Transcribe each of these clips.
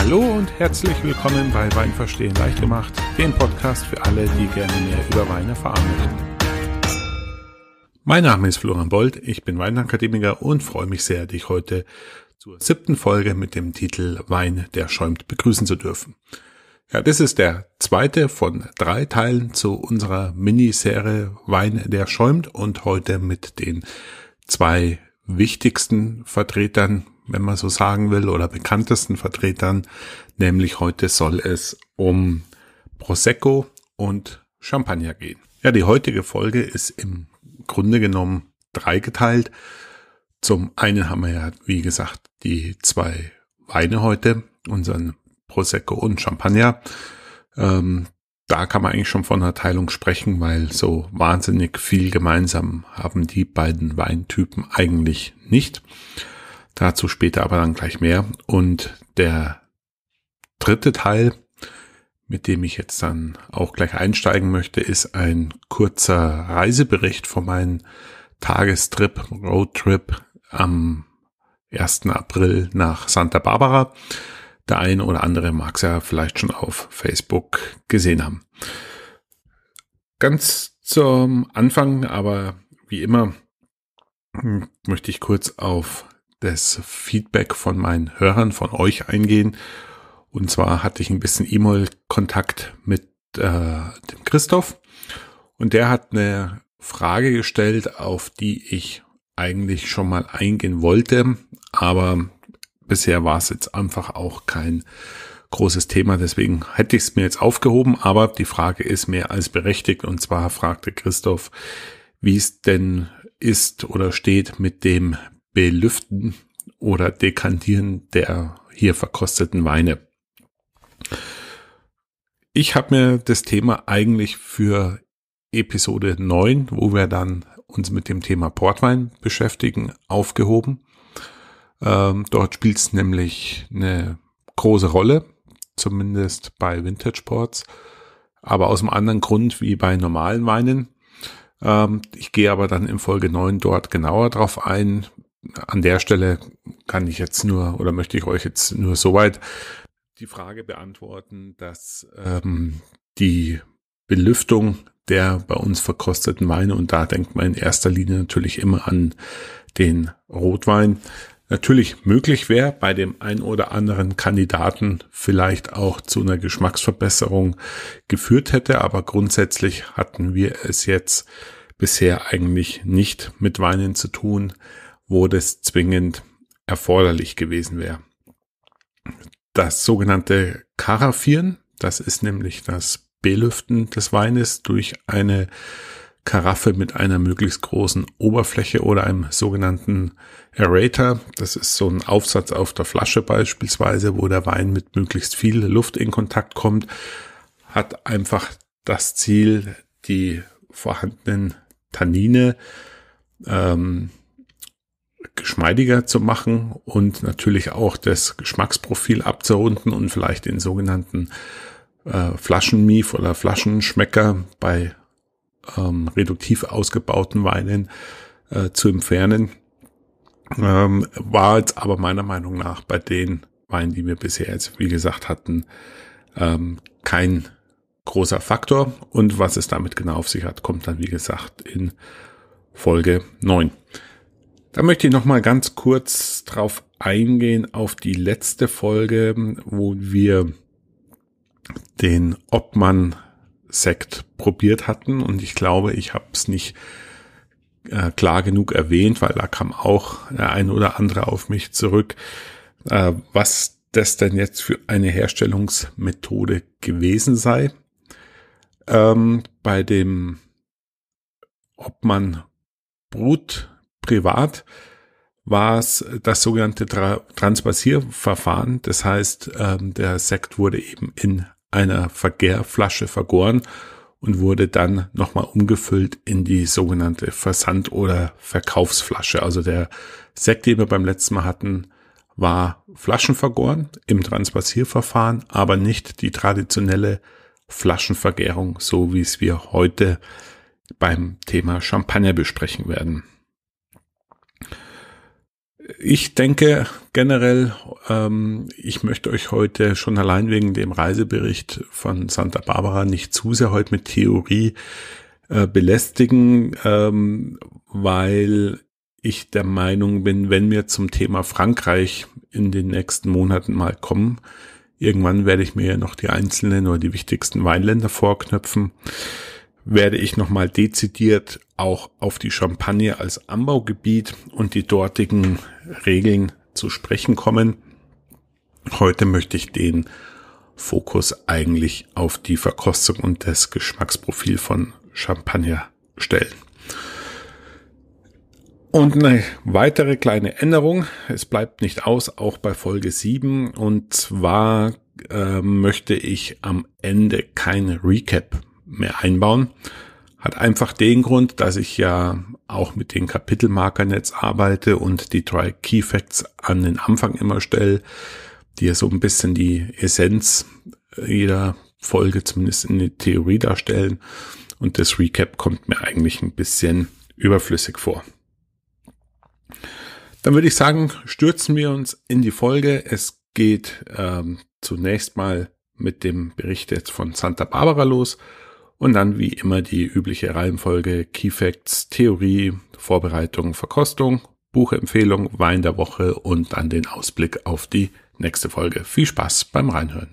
Hallo und herzlich willkommen bei Wein verstehen leicht gemacht, dem Podcast für alle, die gerne mehr über Weine verarbeiten. Mein Name ist Florian Bold, ich bin Weinakademiker und freue mich sehr, dich heute zur siebten Folge mit dem Titel Wein, der schäumt begrüßen zu dürfen. Ja, das ist der zweite von drei Teilen zu unserer Miniserie Wein, der schäumt und heute mit den zwei wichtigsten Vertretern wenn man so sagen will, oder bekanntesten Vertretern, nämlich heute soll es um Prosecco und Champagner gehen. Ja, die heutige Folge ist im Grunde genommen dreigeteilt. Zum einen haben wir ja, wie gesagt, die zwei Weine heute, unseren Prosecco und Champagner. Ähm, da kann man eigentlich schon von einer Teilung sprechen, weil so wahnsinnig viel gemeinsam haben die beiden Weintypen eigentlich nicht. Dazu später aber dann gleich mehr. Und der dritte Teil, mit dem ich jetzt dann auch gleich einsteigen möchte, ist ein kurzer Reisebericht von meinem Tagestrip, Roadtrip am 1. April nach Santa Barbara. Der ein oder andere mag es ja vielleicht schon auf Facebook gesehen haben. Ganz zum Anfang, aber wie immer hm, möchte ich kurz auf das Feedback von meinen Hörern, von euch eingehen. Und zwar hatte ich ein bisschen E-Mail-Kontakt mit äh, dem Christoph und der hat eine Frage gestellt, auf die ich eigentlich schon mal eingehen wollte, aber bisher war es jetzt einfach auch kein großes Thema, deswegen hätte ich es mir jetzt aufgehoben, aber die Frage ist mehr als berechtigt und zwar fragte Christoph, wie es denn ist oder steht mit dem Belüften oder Dekantieren der hier verkosteten Weine. Ich habe mir das Thema eigentlich für Episode 9, wo wir dann uns mit dem Thema Portwein beschäftigen, aufgehoben. Ähm, dort spielt es nämlich eine große Rolle, zumindest bei Vintage Ports, aber aus einem anderen Grund wie bei normalen Weinen. Ähm, ich gehe aber dann in Folge 9 dort genauer drauf ein, an der Stelle kann ich jetzt nur oder möchte ich euch jetzt nur soweit die Frage beantworten, dass ähm, die Belüftung der bei uns verkosteten Weine, und da denkt man in erster Linie natürlich immer an den Rotwein, natürlich möglich wäre, bei dem ein oder anderen Kandidaten vielleicht auch zu einer Geschmacksverbesserung geführt hätte, aber grundsätzlich hatten wir es jetzt bisher eigentlich nicht mit Weinen zu tun, wo das zwingend erforderlich gewesen wäre. Das sogenannte Karaffieren, das ist nämlich das Belüften des Weines durch eine Karaffe mit einer möglichst großen Oberfläche oder einem sogenannten Aerator. Das ist so ein Aufsatz auf der Flasche beispielsweise, wo der Wein mit möglichst viel Luft in Kontakt kommt, hat einfach das Ziel, die vorhandenen Tannine ähm, geschmeidiger zu machen und natürlich auch das Geschmacksprofil abzurunden und vielleicht den sogenannten äh, Flaschenmief oder Flaschenschmecker bei ähm, reduktiv ausgebauten Weinen äh, zu entfernen. Ähm, war jetzt aber meiner Meinung nach bei den Weinen, die wir bisher jetzt, wie gesagt, hatten, ähm, kein großer Faktor. Und was es damit genau auf sich hat, kommt dann, wie gesagt, in Folge 9. Da möchte ich nochmal ganz kurz drauf eingehen auf die letzte Folge, wo wir den Obmann-Sekt probiert hatten. Und ich glaube, ich habe es nicht äh, klar genug erwähnt, weil da kam auch der ein oder andere auf mich zurück, äh, was das denn jetzt für eine Herstellungsmethode gewesen sei. Ähm, bei dem Obmann Brut privat war es das sogenannte Tra Transpassierverfahren. Das heißt, ähm, der Sekt wurde eben in einer Vergärflasche vergoren und wurde dann nochmal umgefüllt in die sogenannte Versand- oder Verkaufsflasche. Also der Sekt, den wir beim letzten Mal hatten, war flaschenvergoren im Transpassierverfahren, aber nicht die traditionelle Flaschenvergärung, so wie es wir heute beim Thema Champagner besprechen werden ich denke generell, ähm, ich möchte euch heute schon allein wegen dem Reisebericht von Santa Barbara nicht zu sehr heute mit Theorie äh, belästigen, ähm, weil ich der Meinung bin, wenn wir zum Thema Frankreich in den nächsten Monaten mal kommen, irgendwann werde ich mir ja noch die einzelnen oder die wichtigsten Weinländer vorknöpfen, werde ich nochmal dezidiert auch auf die Champagne als Anbaugebiet und die dortigen Regeln zu sprechen kommen. Heute möchte ich den Fokus eigentlich auf die Verkostung und das Geschmacksprofil von Champagner stellen. Und eine weitere kleine Änderung, es bleibt nicht aus, auch bei Folge 7. Und zwar äh, möchte ich am Ende kein Recap mehr einbauen. Hat einfach den Grund, dass ich ja auch mit den Kapitelmarkern jetzt arbeite und die drei Key Facts an den Anfang immer stelle, die ja so ein bisschen die Essenz äh, jeder Folge zumindest in der Theorie darstellen. Und das Recap kommt mir eigentlich ein bisschen überflüssig vor. Dann würde ich sagen, stürzen wir uns in die Folge. Es geht ähm, zunächst mal mit dem Bericht jetzt von Santa Barbara los. Und dann wie immer die übliche Reihenfolge Key Facts, Theorie, Vorbereitung, Verkostung, Buchempfehlung, Wein der Woche und dann den Ausblick auf die nächste Folge. Viel Spaß beim Reinhören.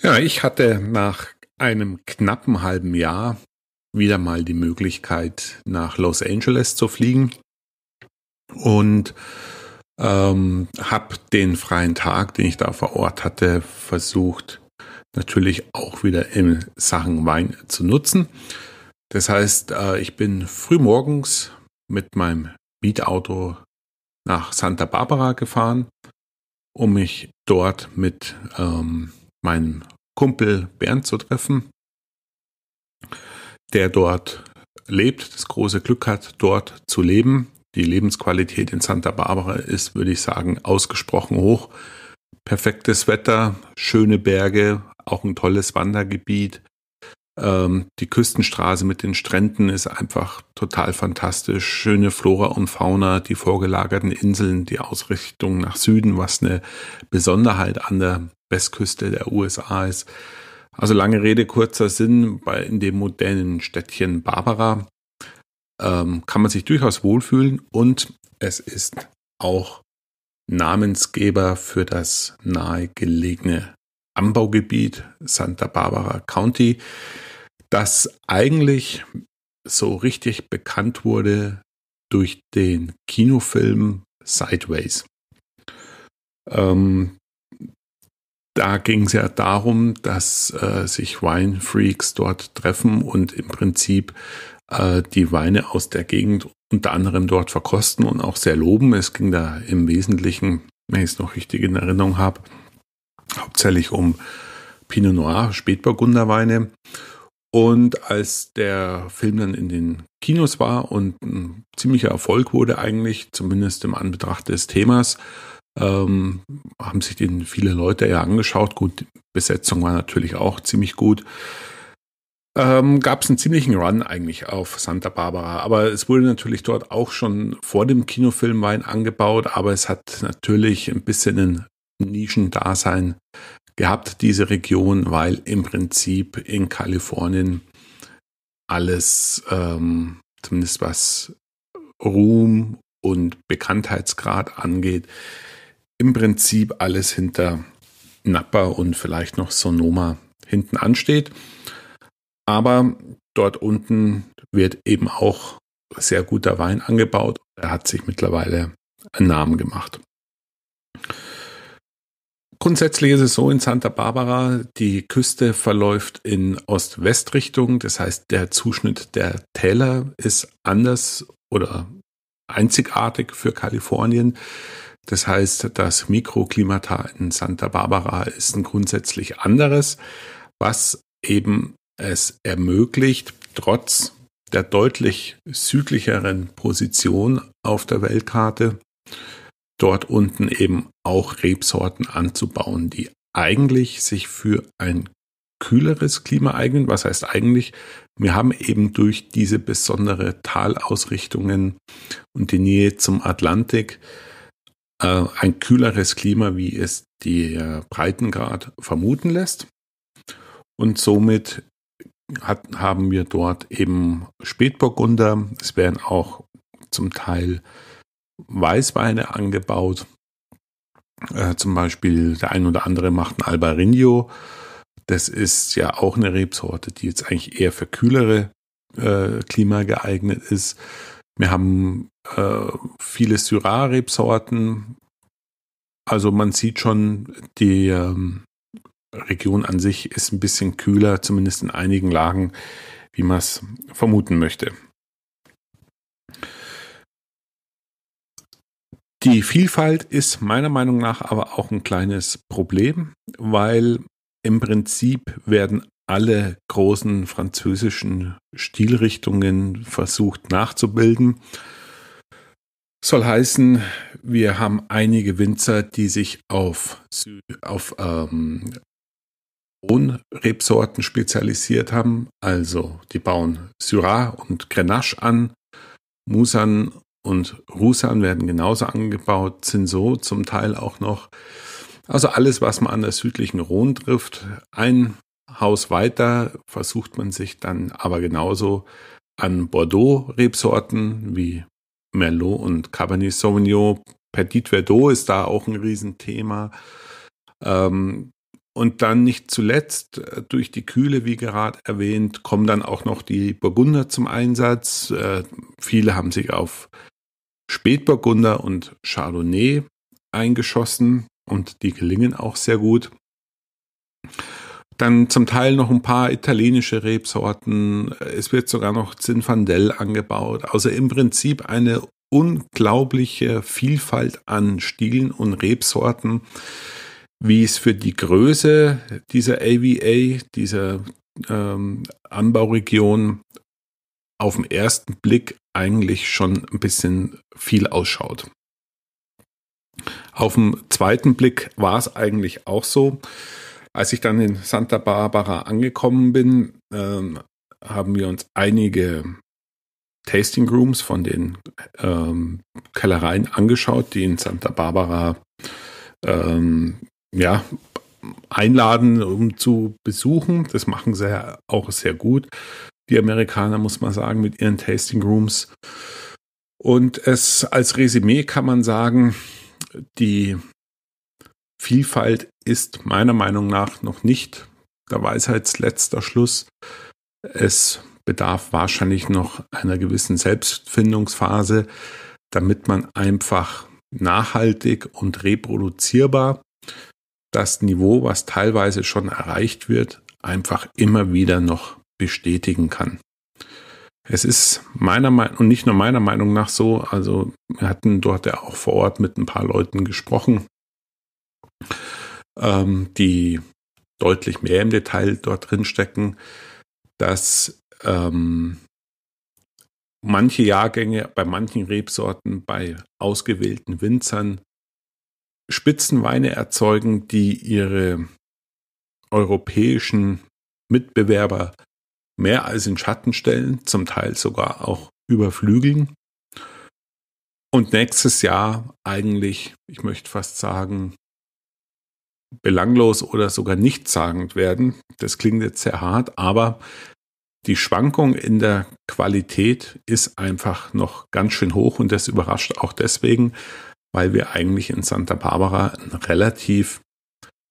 Ja, ich hatte nach einem knappen halben Jahr wieder mal die Möglichkeit, nach Los Angeles zu fliegen. Und ähm, hab den freien Tag, den ich da vor Ort hatte, versucht natürlich auch wieder in Sachen Wein zu nutzen. Das heißt, äh, ich bin früh morgens mit meinem Mietauto nach Santa Barbara gefahren, um mich dort mit ähm, meinem Kumpel Bernd zu treffen, der dort lebt, das große Glück hat, dort zu leben die Lebensqualität in Santa Barbara ist, würde ich sagen, ausgesprochen hoch. Perfektes Wetter, schöne Berge, auch ein tolles Wandergebiet. Ähm, die Küstenstraße mit den Stränden ist einfach total fantastisch. Schöne Flora und Fauna, die vorgelagerten Inseln, die Ausrichtung nach Süden, was eine Besonderheit an der Westküste der USA ist. Also lange Rede, kurzer Sinn, bei in dem modernen Städtchen Barbara ähm, kann man sich durchaus wohlfühlen und es ist auch Namensgeber für das nahegelegene Anbaugebiet Santa Barbara County, das eigentlich so richtig bekannt wurde durch den Kinofilm Sideways. Ähm, da ging es ja darum, dass äh, sich Wine Freaks dort treffen und im Prinzip äh, die Weine aus der Gegend unter anderem dort verkosten und auch sehr loben. Es ging da im Wesentlichen, wenn ich es noch richtig in Erinnerung habe, hauptsächlich um Pinot Noir, Spätburgunderweine. Und als der Film dann in den Kinos war und ein ziemlicher Erfolg wurde eigentlich, zumindest im Anbetracht des Themas, ähm, haben sich den viele Leute ja angeschaut. Gut, die Besetzung war natürlich auch ziemlich gut ähm, gab es einen ziemlichen Run eigentlich auf Santa Barbara. Aber es wurde natürlich dort auch schon vor dem Kinofilm Wein angebaut, aber es hat natürlich ein bisschen ein Nischendasein gehabt, diese Region, weil im Prinzip in Kalifornien alles, ähm, zumindest was Ruhm und Bekanntheitsgrad angeht, im Prinzip alles hinter Napa und vielleicht noch Sonoma hinten ansteht. Aber dort unten wird eben auch sehr guter Wein angebaut. Er hat sich mittlerweile einen Namen gemacht. Grundsätzlich ist es so in Santa Barbara, die Küste verläuft in Ost-West-Richtung. Das heißt, der Zuschnitt der Täler ist anders oder einzigartig für Kalifornien. Das heißt, das Mikroklimata in Santa Barbara ist ein grundsätzlich anderes, was eben es ermöglicht, trotz der deutlich südlicheren Position auf der Weltkarte, dort unten eben auch Rebsorten anzubauen, die eigentlich sich für ein kühleres Klima eignen. Was heißt eigentlich? Wir haben eben durch diese besondere Talausrichtungen und die Nähe zum Atlantik äh, ein kühleres Klima, wie es die Breitengrad vermuten lässt. Und somit hat, haben wir dort eben Spätburgunder. Es werden auch zum Teil Weißweine angebaut. Äh, zum Beispiel der ein oder andere macht ein Albarino. Das ist ja auch eine Rebsorte, die jetzt eigentlich eher für kühlere äh, Klima geeignet ist. Wir haben äh, viele Syrah-Rebsorten. Also man sieht schon, die, ähm, Region an sich ist ein bisschen kühler, zumindest in einigen Lagen, wie man es vermuten möchte. Die Vielfalt ist meiner Meinung nach aber auch ein kleines Problem, weil im Prinzip werden alle großen französischen Stilrichtungen versucht nachzubilden. Soll heißen, wir haben einige Winzer, die sich auf, Süd, auf ähm, Rebsorten spezialisiert haben. Also die bauen Syrah und Grenache an. Musan und Rusan werden genauso angebaut, Zinso zum Teil auch noch. Also alles, was man an der südlichen Rhone trifft. Ein Haus weiter versucht man sich dann aber genauso an Bordeaux-Rebsorten wie Merlot und Cabernet Sauvignon. Petit Verdot ist da auch ein Riesenthema. Ähm, und dann nicht zuletzt äh, durch die Kühle, wie gerade erwähnt, kommen dann auch noch die Burgunder zum Einsatz. Äh, viele haben sich auf Spätburgunder und Chardonnay eingeschossen und die gelingen auch sehr gut. Dann zum Teil noch ein paar italienische Rebsorten. Es wird sogar noch Zinfandel angebaut. Also im Prinzip eine unglaubliche Vielfalt an Stilen und Rebsorten wie es für die Größe dieser AVA, dieser ähm, Anbauregion auf den ersten Blick eigentlich schon ein bisschen viel ausschaut. Auf den zweiten Blick war es eigentlich auch so. Als ich dann in Santa Barbara angekommen bin, ähm, haben wir uns einige Tasting Rooms von den ähm, Kellereien angeschaut, die in Santa Barbara ähm, ja, einladen, um zu besuchen. Das machen sie ja auch sehr gut. Die Amerikaner, muss man sagen, mit ihren Tasting Rooms. Und es als Resümee kann man sagen, die Vielfalt ist meiner Meinung nach noch nicht der Weisheitsletzter Schluss. Es bedarf wahrscheinlich noch einer gewissen Selbstfindungsphase, damit man einfach nachhaltig und reproduzierbar das Niveau, was teilweise schon erreicht wird, einfach immer wieder noch bestätigen kann. Es ist meiner Meinung und nicht nur meiner Meinung nach so, also wir hatten dort ja auch vor Ort mit ein paar Leuten gesprochen, ähm, die deutlich mehr im Detail dort drin stecken, dass ähm, manche Jahrgänge bei manchen Rebsorten bei ausgewählten Winzern Spitzenweine erzeugen, die ihre europäischen Mitbewerber mehr als in Schatten stellen, zum Teil sogar auch überflügeln. Und nächstes Jahr eigentlich, ich möchte fast sagen, belanglos oder sogar nichtssagend werden. Das klingt jetzt sehr hart, aber die Schwankung in der Qualität ist einfach noch ganz schön hoch und das überrascht auch deswegen, weil wir eigentlich in Santa Barbara ein relativ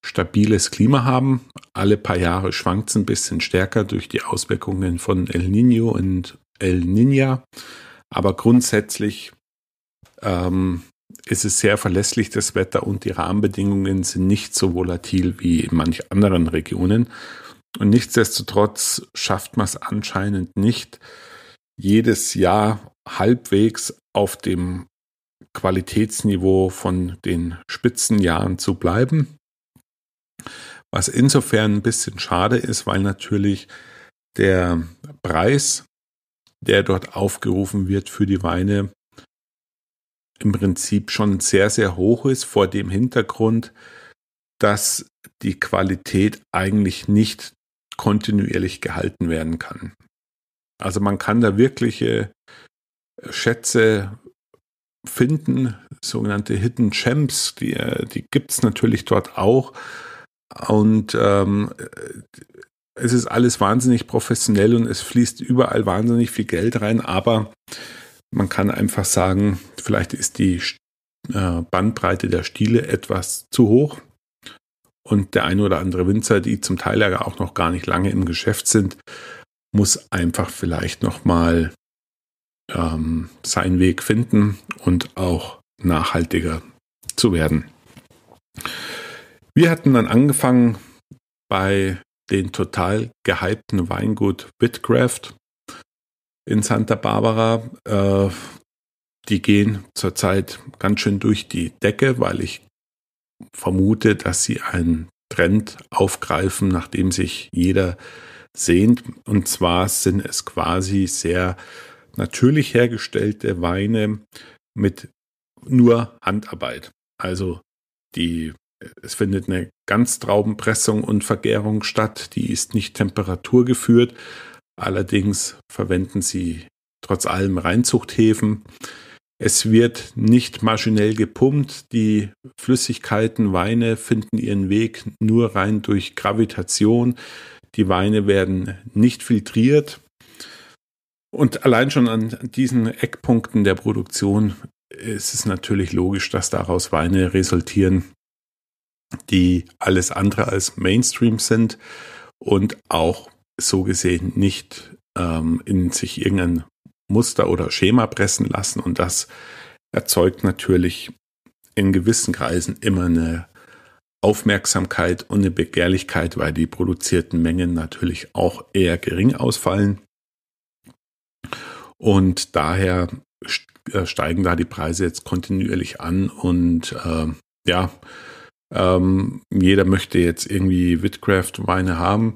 stabiles Klima haben. Alle paar Jahre schwankt es ein bisschen stärker durch die Auswirkungen von El Nino und El Niña. Aber grundsätzlich ähm, ist es sehr verlässlich, das Wetter und die Rahmenbedingungen sind nicht so volatil wie in manch anderen Regionen. Und nichtsdestotrotz schafft man es anscheinend nicht, jedes Jahr halbwegs auf dem Qualitätsniveau von den Spitzenjahren zu bleiben. Was insofern ein bisschen schade ist, weil natürlich der Preis, der dort aufgerufen wird für die Weine, im Prinzip schon sehr, sehr hoch ist vor dem Hintergrund, dass die Qualität eigentlich nicht kontinuierlich gehalten werden kann. Also man kann da wirkliche Schätze finden, sogenannte Hidden Champs, die, äh, die gibt es natürlich dort auch. Und ähm, es ist alles wahnsinnig professionell und es fließt überall wahnsinnig viel Geld rein, aber man kann einfach sagen, vielleicht ist die äh, Bandbreite der Stile etwas zu hoch. Und der eine oder andere Winzer, die zum Teil ja auch noch gar nicht lange im Geschäft sind, muss einfach vielleicht nochmal ähm, seinen Weg finden und auch nachhaltiger zu werden. Wir hatten dann angefangen bei den total gehypten Weingut Witcraft in Santa Barbara. Äh, die gehen zurzeit ganz schön durch die Decke, weil ich vermute, dass sie einen Trend aufgreifen, nach dem sich jeder sehnt. Und zwar sind es quasi sehr natürlich hergestellte Weine mit nur Handarbeit. Also die, es findet eine Ganztraubenpressung und Vergärung statt, die ist nicht temperaturgeführt. Allerdings verwenden sie trotz allem Reinzuchthäfen. Es wird nicht maschinell gepumpt, die Flüssigkeiten, Weine finden ihren Weg nur rein durch Gravitation. Die Weine werden nicht filtriert, und allein schon an diesen Eckpunkten der Produktion ist es natürlich logisch, dass daraus Weine resultieren, die alles andere als Mainstream sind und auch so gesehen nicht ähm, in sich irgendein Muster oder Schema pressen lassen. Und das erzeugt natürlich in gewissen Kreisen immer eine Aufmerksamkeit und eine Begehrlichkeit, weil die produzierten Mengen natürlich auch eher gering ausfallen. Und daher äh, steigen da die Preise jetzt kontinuierlich an und äh, ja, ähm, jeder möchte jetzt irgendwie Witcraft-Weine haben.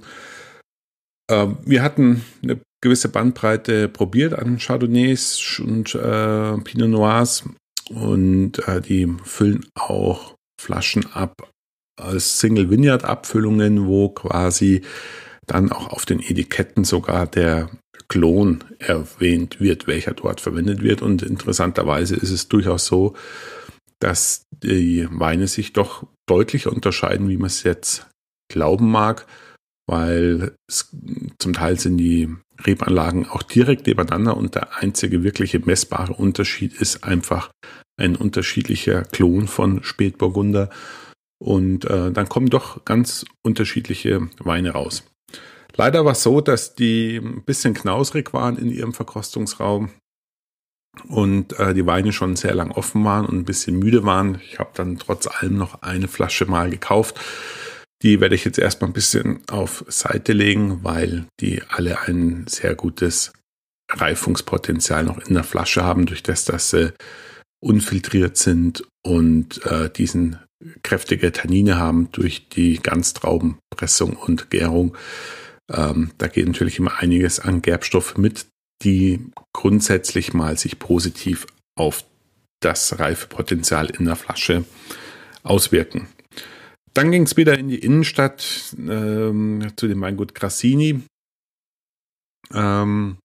Äh, wir hatten eine gewisse Bandbreite probiert an Chardonnays und äh, Pinot Noirs und äh, die füllen auch Flaschen ab als Single Vineyard Abfüllungen, wo quasi dann auch auf den Etiketten sogar der Klon erwähnt wird, welcher dort verwendet wird. Und interessanterweise ist es durchaus so, dass die Weine sich doch deutlich unterscheiden, wie man es jetzt glauben mag, weil es, zum Teil sind die Rebanlagen auch direkt nebeneinander und der einzige wirkliche messbare Unterschied ist einfach ein unterschiedlicher Klon von Spätburgunder. Und äh, dann kommen doch ganz unterschiedliche Weine raus. Leider war es so, dass die ein bisschen knausrig waren in ihrem Verkostungsraum und äh, die Weine schon sehr lang offen waren und ein bisschen müde waren. Ich habe dann trotz allem noch eine Flasche mal gekauft. Die werde ich jetzt erstmal ein bisschen auf Seite legen, weil die alle ein sehr gutes Reifungspotenzial noch in der Flasche haben, durch das, dass sie unfiltriert sind und äh, diesen kräftige Tannine haben durch die Ganztraubenpressung und Gärung. Ähm, da geht natürlich immer einiges an Gerbstoff mit, die grundsätzlich mal sich positiv auf das Reifepotenzial in der Flasche auswirken. Dann ging es wieder in die Innenstadt ähm, zu dem Weingut Grassini. Ähm,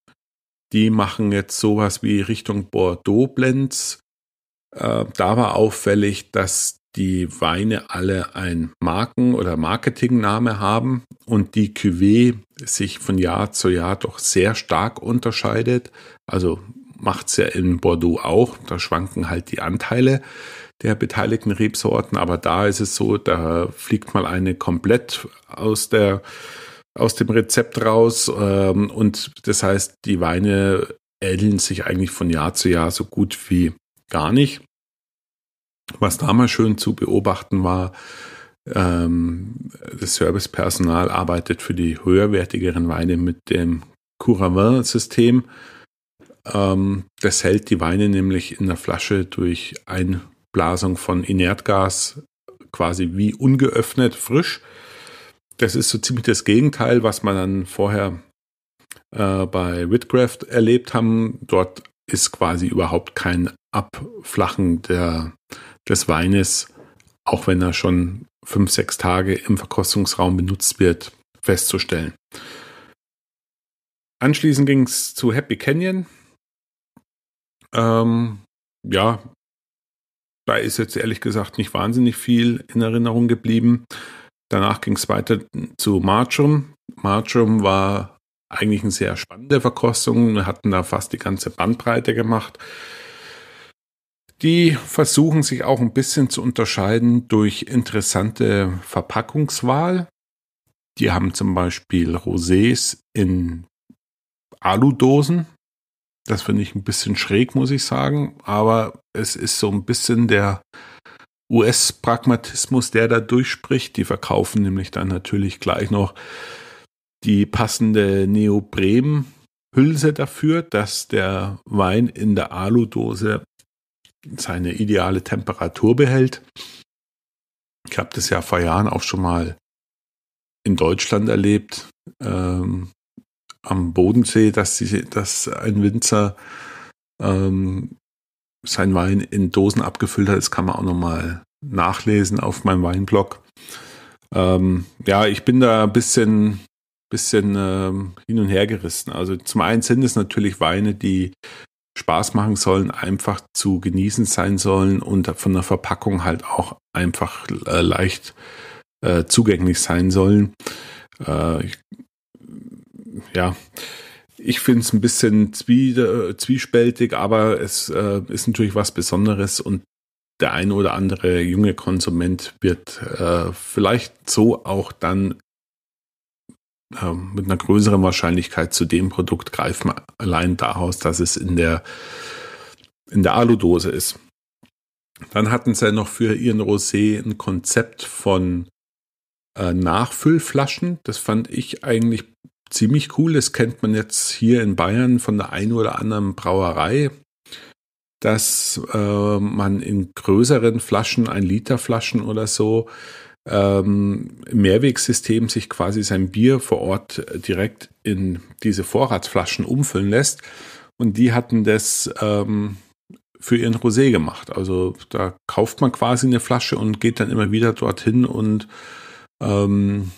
die machen jetzt sowas wie Richtung Bordeaux Blends. Äh, da war auffällig, dass die Weine alle ein Marken- oder Marketingname haben und die Cuvée sich von Jahr zu Jahr doch sehr stark unterscheidet. Also macht es ja in Bordeaux auch, da schwanken halt die Anteile der beteiligten Rebsorten, aber da ist es so, da fliegt mal eine komplett aus der aus dem Rezept raus ähm, und das heißt, die Weine ähneln sich eigentlich von Jahr zu Jahr so gut wie gar nicht. Was damals schön zu beobachten war, ähm, das Servicepersonal arbeitet für die höherwertigeren Weine mit dem Curavin-System. Ähm, das hält die Weine nämlich in der Flasche durch Einblasung von Inertgas quasi wie ungeöffnet frisch. Das ist so ziemlich das Gegenteil, was man dann vorher äh, bei Whitcraft erlebt haben. Dort ist quasi überhaupt kein Abflachen der, des Weines, auch wenn er schon fünf, sechs Tage im Verkostungsraum benutzt wird, festzustellen. Anschließend ging es zu Happy Canyon. Ähm, ja, da ist jetzt ehrlich gesagt nicht wahnsinnig viel in Erinnerung geblieben. Danach ging es weiter zu Marchum. Marchum war eigentlich eine sehr spannende Verkostung. Wir hatten da fast die ganze Bandbreite gemacht. Die versuchen sich auch ein bisschen zu unterscheiden durch interessante Verpackungswahl. Die haben zum Beispiel Rosés in Aludosen. Das finde ich ein bisschen schräg, muss ich sagen. Aber es ist so ein bisschen der US-Pragmatismus, der da durchspricht. Die verkaufen nämlich dann natürlich gleich noch die passende Neopren-Hülse dafür, dass der Wein in der Aludose seine ideale Temperatur behält. Ich habe das ja vor Jahren auch schon mal in Deutschland erlebt, ähm, am Bodensee, dass, die, dass ein Winzer ähm, sein Wein in Dosen abgefüllt hat. Das kann man auch nochmal nachlesen auf meinem Weinblog. Ähm, ja, ich bin da ein bisschen, bisschen ähm, hin und her gerissen. Also zum einen sind es natürlich Weine, die Spaß machen sollen, einfach zu genießen sein sollen und von der Verpackung halt auch einfach äh, leicht äh, zugänglich sein sollen. Äh, ich, ja, ich finde es ein bisschen zwie, zwiespältig, aber es äh, ist natürlich was Besonderes und der ein oder andere junge Konsument wird äh, vielleicht so auch dann ähm, mit einer größeren Wahrscheinlichkeit zu dem Produkt greifen, allein daraus, dass es in der, in der Aludose ist. Dann hatten sie ja noch für ihren Rosé ein Konzept von äh, Nachfüllflaschen. Das fand ich eigentlich ziemlich cool. Das kennt man jetzt hier in Bayern von der einen oder anderen Brauerei, dass äh, man in größeren Flaschen, ein Liter Flaschen oder so, ähm, Mehrwegsystem sich quasi sein Bier vor Ort direkt in diese Vorratsflaschen umfüllen lässt. Und die hatten das ähm, für ihren Rosé gemacht. Also da kauft man quasi eine Flasche und geht dann immer wieder dorthin und ähm,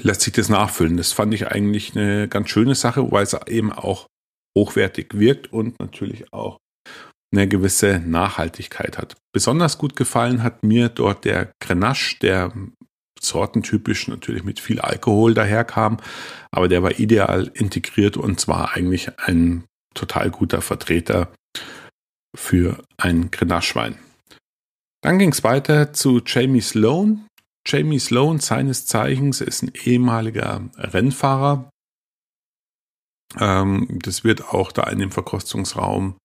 lässt sich das nachfüllen. Das fand ich eigentlich eine ganz schöne Sache, weil es eben auch hochwertig wirkt und natürlich auch eine gewisse Nachhaltigkeit hat. Besonders gut gefallen hat mir dort der Grenache, der sortentypisch natürlich mit viel Alkohol daherkam, aber der war ideal integriert und zwar eigentlich ein total guter Vertreter für einen Grenache-Wein. Dann ging es weiter zu Jamie Sloan. Jamie Sloan, seines Zeichens, ist ein ehemaliger Rennfahrer. Ähm, das wird auch da in dem Verkostungsraum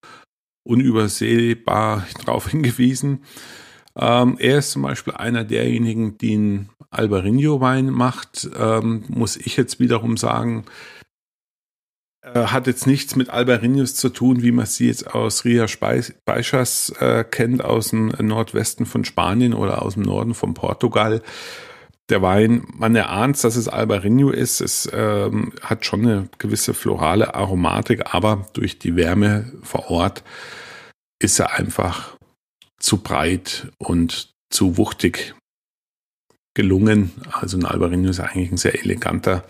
unübersehbar darauf hingewiesen. Ähm, er ist zum Beispiel einer derjenigen, die einen Albarino-Wein macht. Ähm, muss ich jetzt wiederum sagen, äh, hat jetzt nichts mit Albarinos zu tun, wie man sie jetzt aus Ria Baixas äh, kennt, aus dem Nordwesten von Spanien oder aus dem Norden von Portugal der Wein, man erahnt, dass es Albarino ist. Es ähm, hat schon eine gewisse florale Aromatik, aber durch die Wärme vor Ort ist er einfach zu breit und zu wuchtig gelungen. Also ein Albarino ist eigentlich ein sehr eleganter,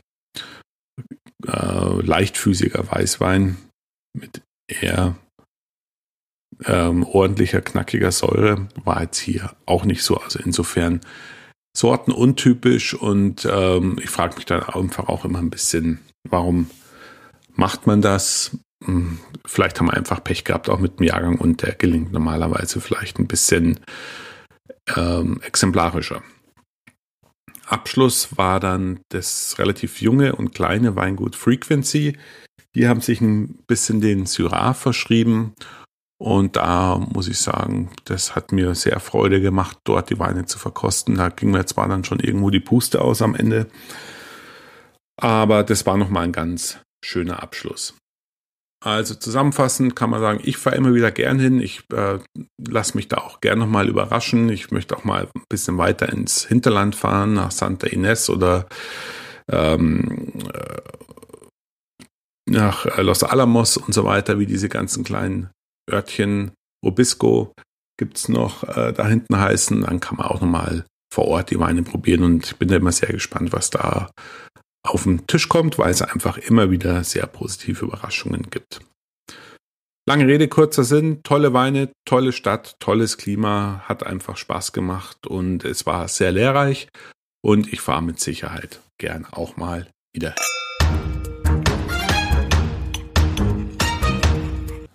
äh, leichtfüßiger Weißwein mit eher ähm, ordentlicher, knackiger Säure. War jetzt hier auch nicht so. Also insofern sortenuntypisch und ähm, ich frage mich dann einfach auch immer ein bisschen, warum macht man das? Hm, vielleicht haben wir einfach Pech gehabt, auch mit dem Jahrgang und der gelingt normalerweise vielleicht ein bisschen ähm, exemplarischer. Abschluss war dann das relativ junge und kleine Weingut Frequency. Die haben sich ein bisschen den Syrah verschrieben und da muss ich sagen, das hat mir sehr Freude gemacht, dort die Weine zu verkosten. Da ging mir zwar dann schon irgendwo die Puste aus am Ende, aber das war nochmal ein ganz schöner Abschluss. Also zusammenfassend kann man sagen, ich fahre immer wieder gern hin. Ich äh, lasse mich da auch gern nochmal überraschen. Ich möchte auch mal ein bisschen weiter ins Hinterland fahren, nach Santa Ines oder ähm, äh, nach Los Alamos und so weiter, wie diese ganzen kleinen Örtchen Obisco gibt es noch äh, da hinten heißen. Dann kann man auch nochmal vor Ort die Weine probieren und ich bin da immer sehr gespannt, was da auf den Tisch kommt, weil es einfach immer wieder sehr positive Überraschungen gibt. Lange Rede, kurzer Sinn, tolle Weine, tolle Stadt, tolles Klima, hat einfach Spaß gemacht und es war sehr lehrreich und ich fahre mit Sicherheit gern auch mal wieder.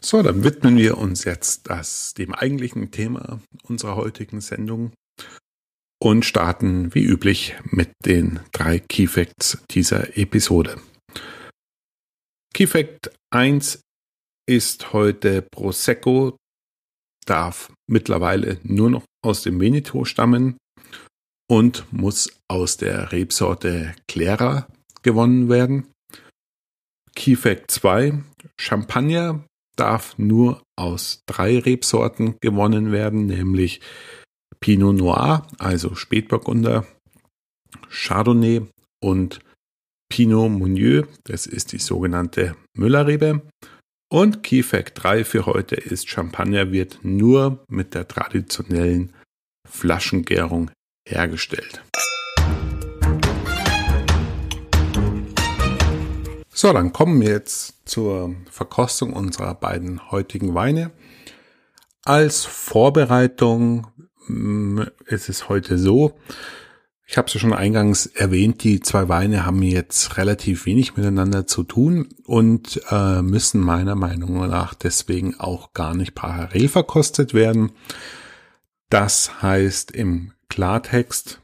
So, dann widmen wir uns jetzt das, dem eigentlichen Thema unserer heutigen Sendung und starten wie üblich mit den drei Key Facts dieser Episode. Key Fact 1 ist heute Prosecco darf mittlerweile nur noch aus dem Veneto stammen und muss aus der Rebsorte Clara gewonnen werden. Key Fact 2 Champagner darf nur aus drei Rebsorten gewonnen werden, nämlich Pinot Noir, also Spätburgunder, Chardonnay und Pinot Meunier, das ist die sogenannte Müllerrebe. Und Key 3 für heute ist, Champagner wird nur mit der traditionellen Flaschengärung hergestellt. So, dann kommen wir jetzt zur Verkostung unserer beiden heutigen Weine. Als Vorbereitung mm, ist es heute so, ich habe es ja schon eingangs erwähnt, die zwei Weine haben jetzt relativ wenig miteinander zu tun und äh, müssen meiner Meinung nach deswegen auch gar nicht parallel verkostet werden. Das heißt im Klartext,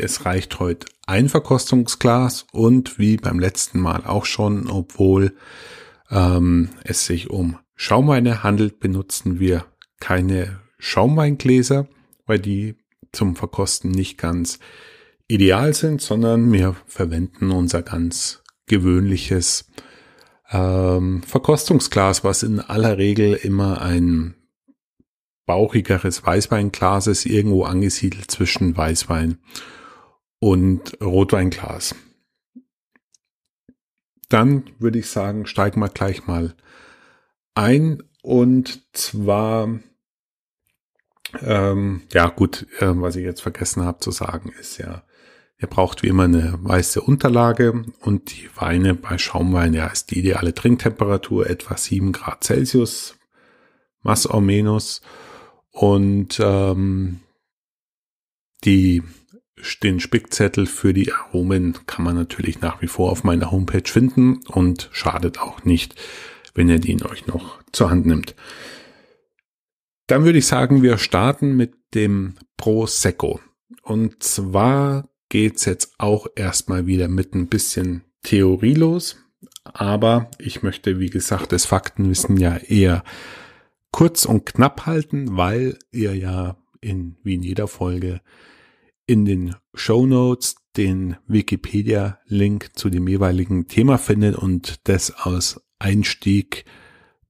es reicht heute ein Verkostungsglas und wie beim letzten Mal auch schon, obwohl ähm, es sich um Schaumweine handelt, benutzen wir keine Schaumweingläser, weil die zum Verkosten nicht ganz ideal sind, sondern wir verwenden unser ganz gewöhnliches ähm, Verkostungsglas, was in aller Regel immer ein bauchigeres Weißweinglas ist, irgendwo angesiedelt zwischen Weißwein und und Rotweinglas. Dann würde ich sagen, steigen wir gleich mal ein und zwar ähm, ja gut, äh, was ich jetzt vergessen habe zu sagen, ist ja, ihr braucht wie immer eine weiße Unterlage und die Weine bei Schaumwein, ja, ist die ideale Trinktemperatur etwa 7 Grad Celsius, Mass or minus. Und ähm, die den Spickzettel für die Aromen kann man natürlich nach wie vor auf meiner Homepage finden und schadet auch nicht, wenn ihr den euch noch zur Hand nimmt. Dann würde ich sagen, wir starten mit dem Prosecco. Und zwar geht's jetzt auch erstmal wieder mit ein bisschen Theorie los. Aber ich möchte, wie gesagt, das Faktenwissen ja eher kurz und knapp halten, weil ihr ja in, wie in jeder Folge, in den Show Notes den Wikipedia-Link zu dem jeweiligen Thema findet und das aus Einstieg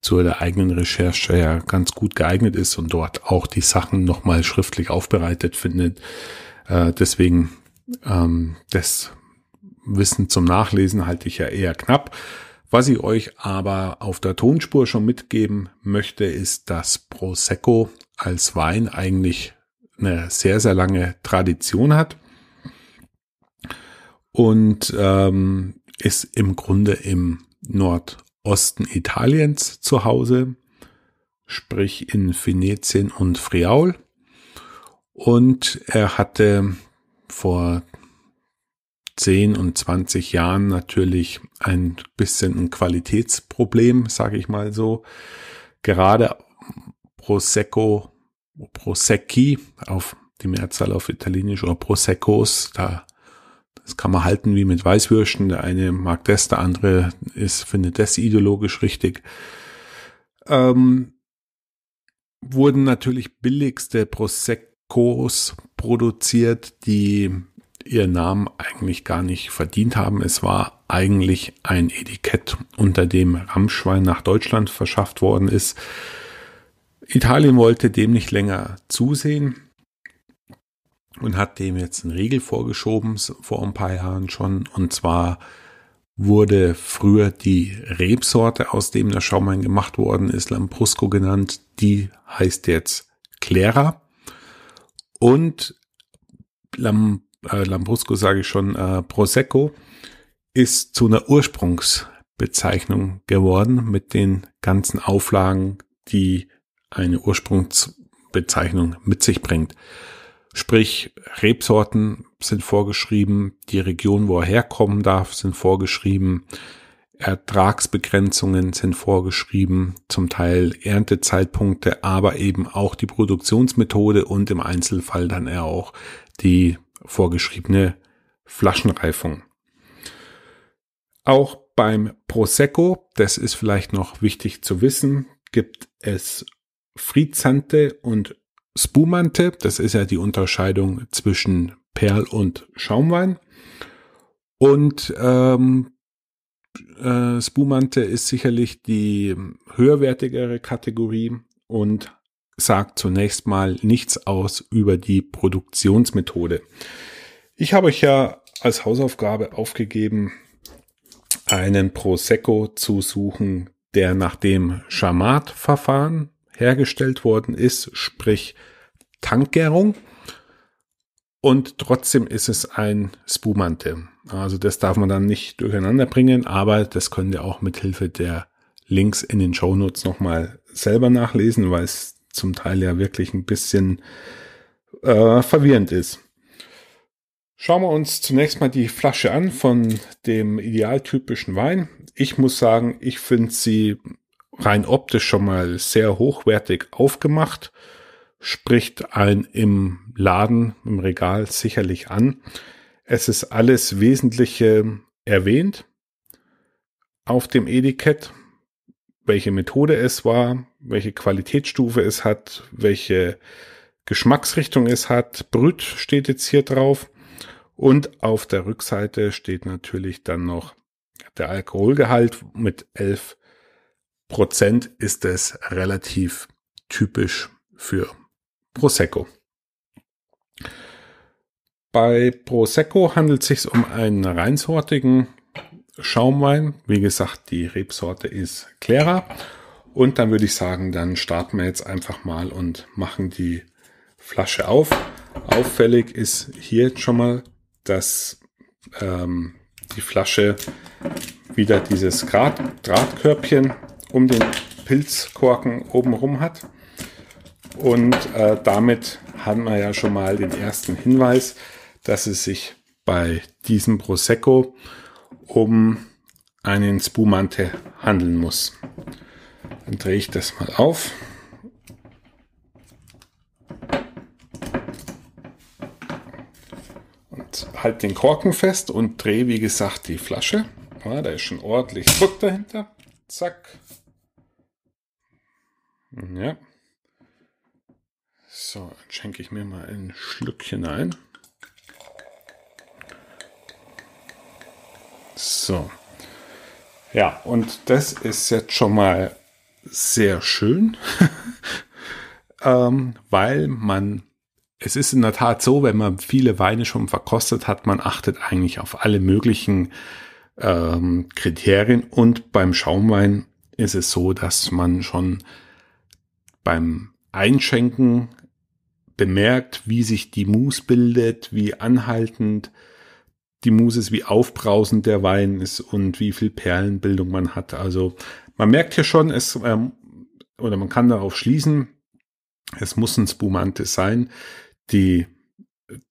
zu der eigenen Recherche ja ganz gut geeignet ist und dort auch die Sachen nochmal schriftlich aufbereitet findet. Äh, deswegen ähm, das Wissen zum Nachlesen halte ich ja eher knapp. Was ich euch aber auf der Tonspur schon mitgeben möchte, ist, dass Prosecco als Wein eigentlich eine sehr, sehr lange Tradition hat und ähm, ist im Grunde im Nordosten Italiens zu Hause, sprich in Venetien und Friaul. Und er hatte vor 10 und 20 Jahren natürlich ein bisschen ein Qualitätsproblem, sage ich mal so. Gerade Prosecco Prosecchi auf die Mehrzahl auf Italienisch oder Proseccos, da das kann man halten wie mit Weißwürsten. Der eine mag das, der andere ist, findet das ideologisch richtig. Ähm, wurden natürlich billigste Proseccos produziert, die ihren Namen eigentlich gar nicht verdient haben. Es war eigentlich ein Etikett, unter dem Rammschwein nach Deutschland verschafft worden ist. Italien wollte dem nicht länger zusehen und hat dem jetzt einen Riegel vorgeschoben, vor ein paar Jahren schon. Und zwar wurde früher die Rebsorte, aus dem der Schaumwein gemacht worden ist, Lambrusco genannt. Die heißt jetzt Clara. Und Lam, äh, Lambrusco sage ich schon, äh, Prosecco ist zu einer Ursprungsbezeichnung geworden mit den ganzen Auflagen, die eine Ursprungsbezeichnung mit sich bringt. Sprich, Rebsorten sind vorgeschrieben, die Region, wo er herkommen darf, sind vorgeschrieben, Ertragsbegrenzungen sind vorgeschrieben, zum Teil Erntezeitpunkte, aber eben auch die Produktionsmethode und im Einzelfall dann eher auch die vorgeschriebene Flaschenreifung. Auch beim Prosecco, das ist vielleicht noch wichtig zu wissen, gibt es Frizzante und Spumante. Das ist ja die Unterscheidung zwischen Perl und Schaumwein. Und ähm, äh, Spumante ist sicherlich die höherwertigere Kategorie und sagt zunächst mal nichts aus über die Produktionsmethode. Ich habe euch ja als Hausaufgabe aufgegeben, einen Prosecco zu suchen, der nach dem Chamat-Verfahren hergestellt worden ist, sprich Tankgärung. Und trotzdem ist es ein Spumante. Also das darf man dann nicht durcheinander bringen, aber das könnt ihr auch mit Hilfe der Links in den Shownotes nochmal selber nachlesen, weil es zum Teil ja wirklich ein bisschen äh, verwirrend ist. Schauen wir uns zunächst mal die Flasche an von dem idealtypischen Wein. Ich muss sagen, ich finde sie rein optisch schon mal sehr hochwertig aufgemacht, spricht ein im Laden, im Regal sicherlich an. Es ist alles Wesentliche erwähnt auf dem Etikett, welche Methode es war, welche Qualitätsstufe es hat, welche Geschmacksrichtung es hat. Brüt steht jetzt hier drauf. Und auf der Rückseite steht natürlich dann noch der Alkoholgehalt mit 11 Prozent ist es relativ typisch für Prosecco. Bei Prosecco handelt es sich um einen reinsortigen Schaumwein. Wie gesagt, die Rebsorte ist Clara. Und dann würde ich sagen, dann starten wir jetzt einfach mal und machen die Flasche auf. Auffällig ist hier schon mal, dass ähm, die Flasche wieder dieses Draht Drahtkörbchen um den Pilzkorken oben rum hat. Und äh, damit haben wir ja schon mal den ersten Hinweis, dass es sich bei diesem Prosecco um einen Spumante handeln muss. Dann drehe ich das mal auf. Und halte den Korken fest und drehe, wie gesagt, die Flasche. Ja, da ist schon ordentlich Druck dahinter. Zack. Ja. So, schenke ich mir mal ein Schlückchen ein. So. Ja, und das ist jetzt schon mal sehr schön, ähm, weil man, es ist in der Tat so, wenn man viele Weine schon verkostet hat, man achtet eigentlich auf alle möglichen ähm, Kriterien und beim Schaumwein ist es so, dass man schon beim Einschenken bemerkt, wie sich die Mousse bildet, wie anhaltend die Mousse ist, wie aufbrausend der Wein ist und wie viel Perlenbildung man hat. Also man merkt hier schon, es ähm, oder man kann darauf schließen, es muss ein Spumante sein. Die,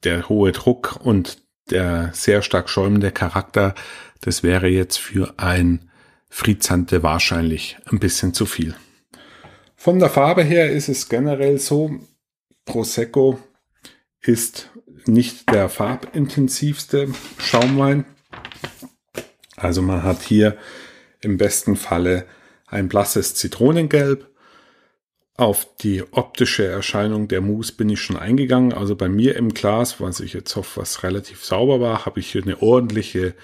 der hohe Druck und der sehr stark schäumende Charakter, das wäre jetzt für ein Frizzante wahrscheinlich ein bisschen zu viel. Von der Farbe her ist es generell so, Prosecco ist nicht der farbintensivste Schaumwein. Also man hat hier im besten Falle ein blasses Zitronengelb. Auf die optische Erscheinung der Mousse bin ich schon eingegangen. Also bei mir im Glas, was ich jetzt hoffe, was relativ sauber war, habe ich hier eine ordentliche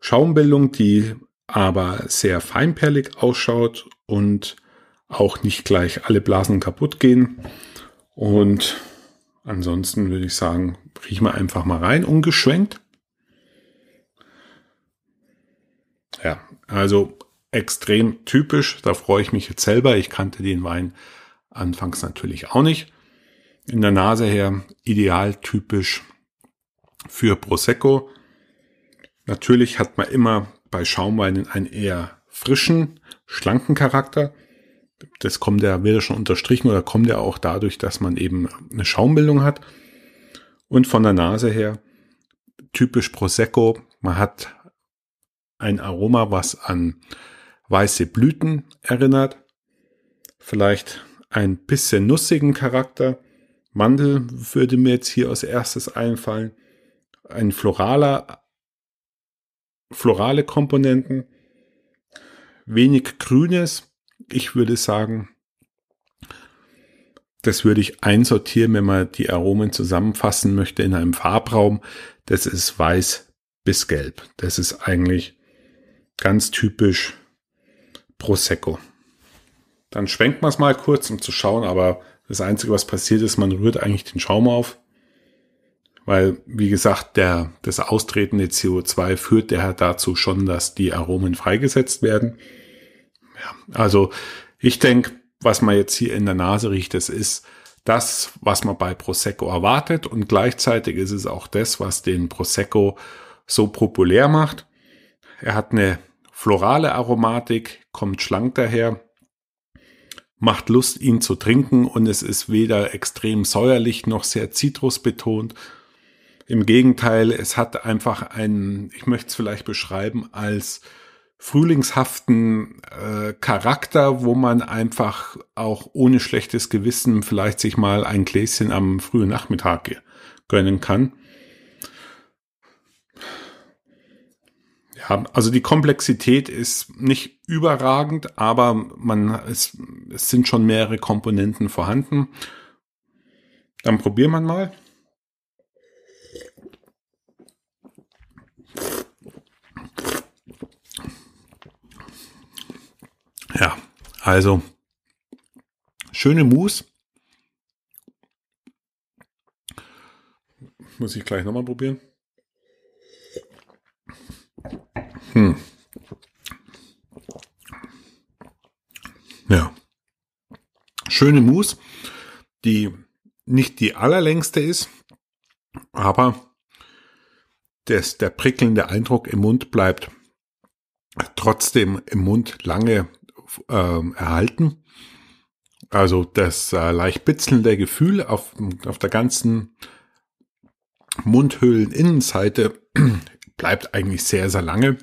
Schaumbildung, die aber sehr feinperlig ausschaut und auch nicht gleich alle Blasen kaputt gehen. Und ansonsten würde ich sagen, riechen wir einfach mal rein, ungeschwenkt. Ja, also extrem typisch. Da freue ich mich jetzt selber. Ich kannte den Wein anfangs natürlich auch nicht. In der Nase her ideal typisch für Prosecco. Natürlich hat man immer bei Schaumweinen einen eher frischen, schlanken Charakter das kommt ja, wäre schon unterstrichen oder kommt ja auch dadurch, dass man eben eine Schaumbildung hat. Und von der Nase her, typisch Prosecco, man hat ein Aroma, was an weiße Blüten erinnert. Vielleicht ein bisschen nussigen Charakter. Mandel würde mir jetzt hier als erstes einfallen. Ein floraler, florale Komponenten. Wenig Grünes ich würde sagen, das würde ich einsortieren, wenn man die Aromen zusammenfassen möchte in einem Farbraum. Das ist weiß bis gelb. Das ist eigentlich ganz typisch Prosecco. Dann schwenkt man es mal kurz, um zu schauen, aber das Einzige, was passiert ist, man rührt eigentlich den Schaum auf. Weil, wie gesagt, der, das austretende CO2 führt daher dazu schon, dass die Aromen freigesetzt werden. Ja. Also ich denke, was man jetzt hier in der Nase riecht, das ist das, was man bei Prosecco erwartet und gleichzeitig ist es auch das, was den Prosecco so populär macht. Er hat eine florale Aromatik, kommt schlank daher, macht Lust, ihn zu trinken und es ist weder extrem säuerlich noch sehr zitrusbetont. Im Gegenteil, es hat einfach einen, ich möchte es vielleicht beschreiben, als frühlingshaften äh, Charakter, wo man einfach auch ohne schlechtes Gewissen vielleicht sich mal ein Gläschen am frühen Nachmittag gönnen kann. Ja, also die Komplexität ist nicht überragend, aber man, es, es sind schon mehrere Komponenten vorhanden. Dann probieren wir mal. Also, schöne Mousse. Muss ich gleich nochmal probieren. Hm. Ja. Schöne Mousse, die nicht die allerlängste ist, aber das, der prickelnde Eindruck im Mund bleibt trotzdem im Mund lange ähm, erhalten. Also das äh, leicht bitzelnde Gefühl auf, auf der ganzen Mundhöhleninnenseite bleibt eigentlich sehr, sehr lange.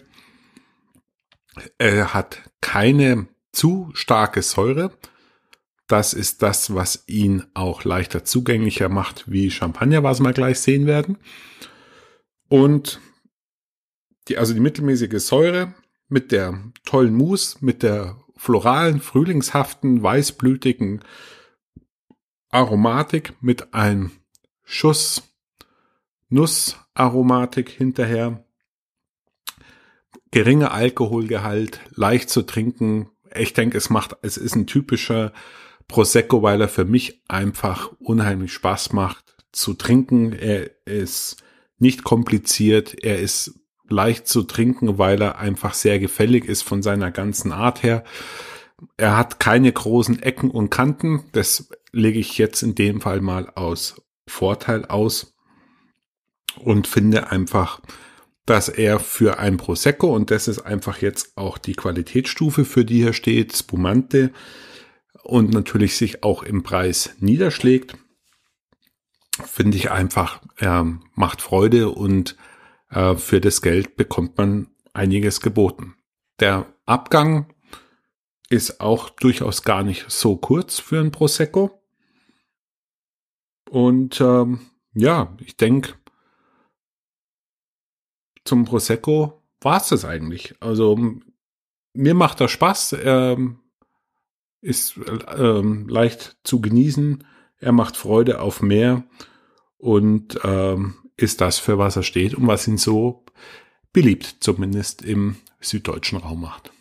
Er hat keine zu starke Säure. Das ist das, was ihn auch leichter zugänglicher macht, wie Champagner, was wir gleich sehen werden. Und die, also die mittelmäßige Säure mit der tollen Mousse, mit der floralen, frühlingshaften, weißblütigen Aromatik mit einem Schuss Nussaromatik hinterher. Geringer Alkoholgehalt, leicht zu trinken. Ich denke, es macht, es ist ein typischer Prosecco, weil er für mich einfach unheimlich Spaß macht zu trinken. Er ist nicht kompliziert. Er ist leicht zu trinken, weil er einfach sehr gefällig ist von seiner ganzen Art her. Er hat keine großen Ecken und Kanten. Das lege ich jetzt in dem Fall mal aus Vorteil aus und finde einfach, dass er für ein Prosecco, und das ist einfach jetzt auch die Qualitätsstufe, für die hier steht, Spumante, und natürlich sich auch im Preis niederschlägt, finde ich einfach, er macht Freude und äh, für das Geld bekommt man einiges geboten. Der Abgang ist auch durchaus gar nicht so kurz für ein Prosecco. Und ähm, ja, ich denke, zum Prosecco war es das eigentlich. Also mir macht das Spaß, ähm, ist ähm, leicht zu genießen, er macht Freude auf mehr und ähm, ist das, für was er steht und was ihn so beliebt, zumindest im süddeutschen Raum macht.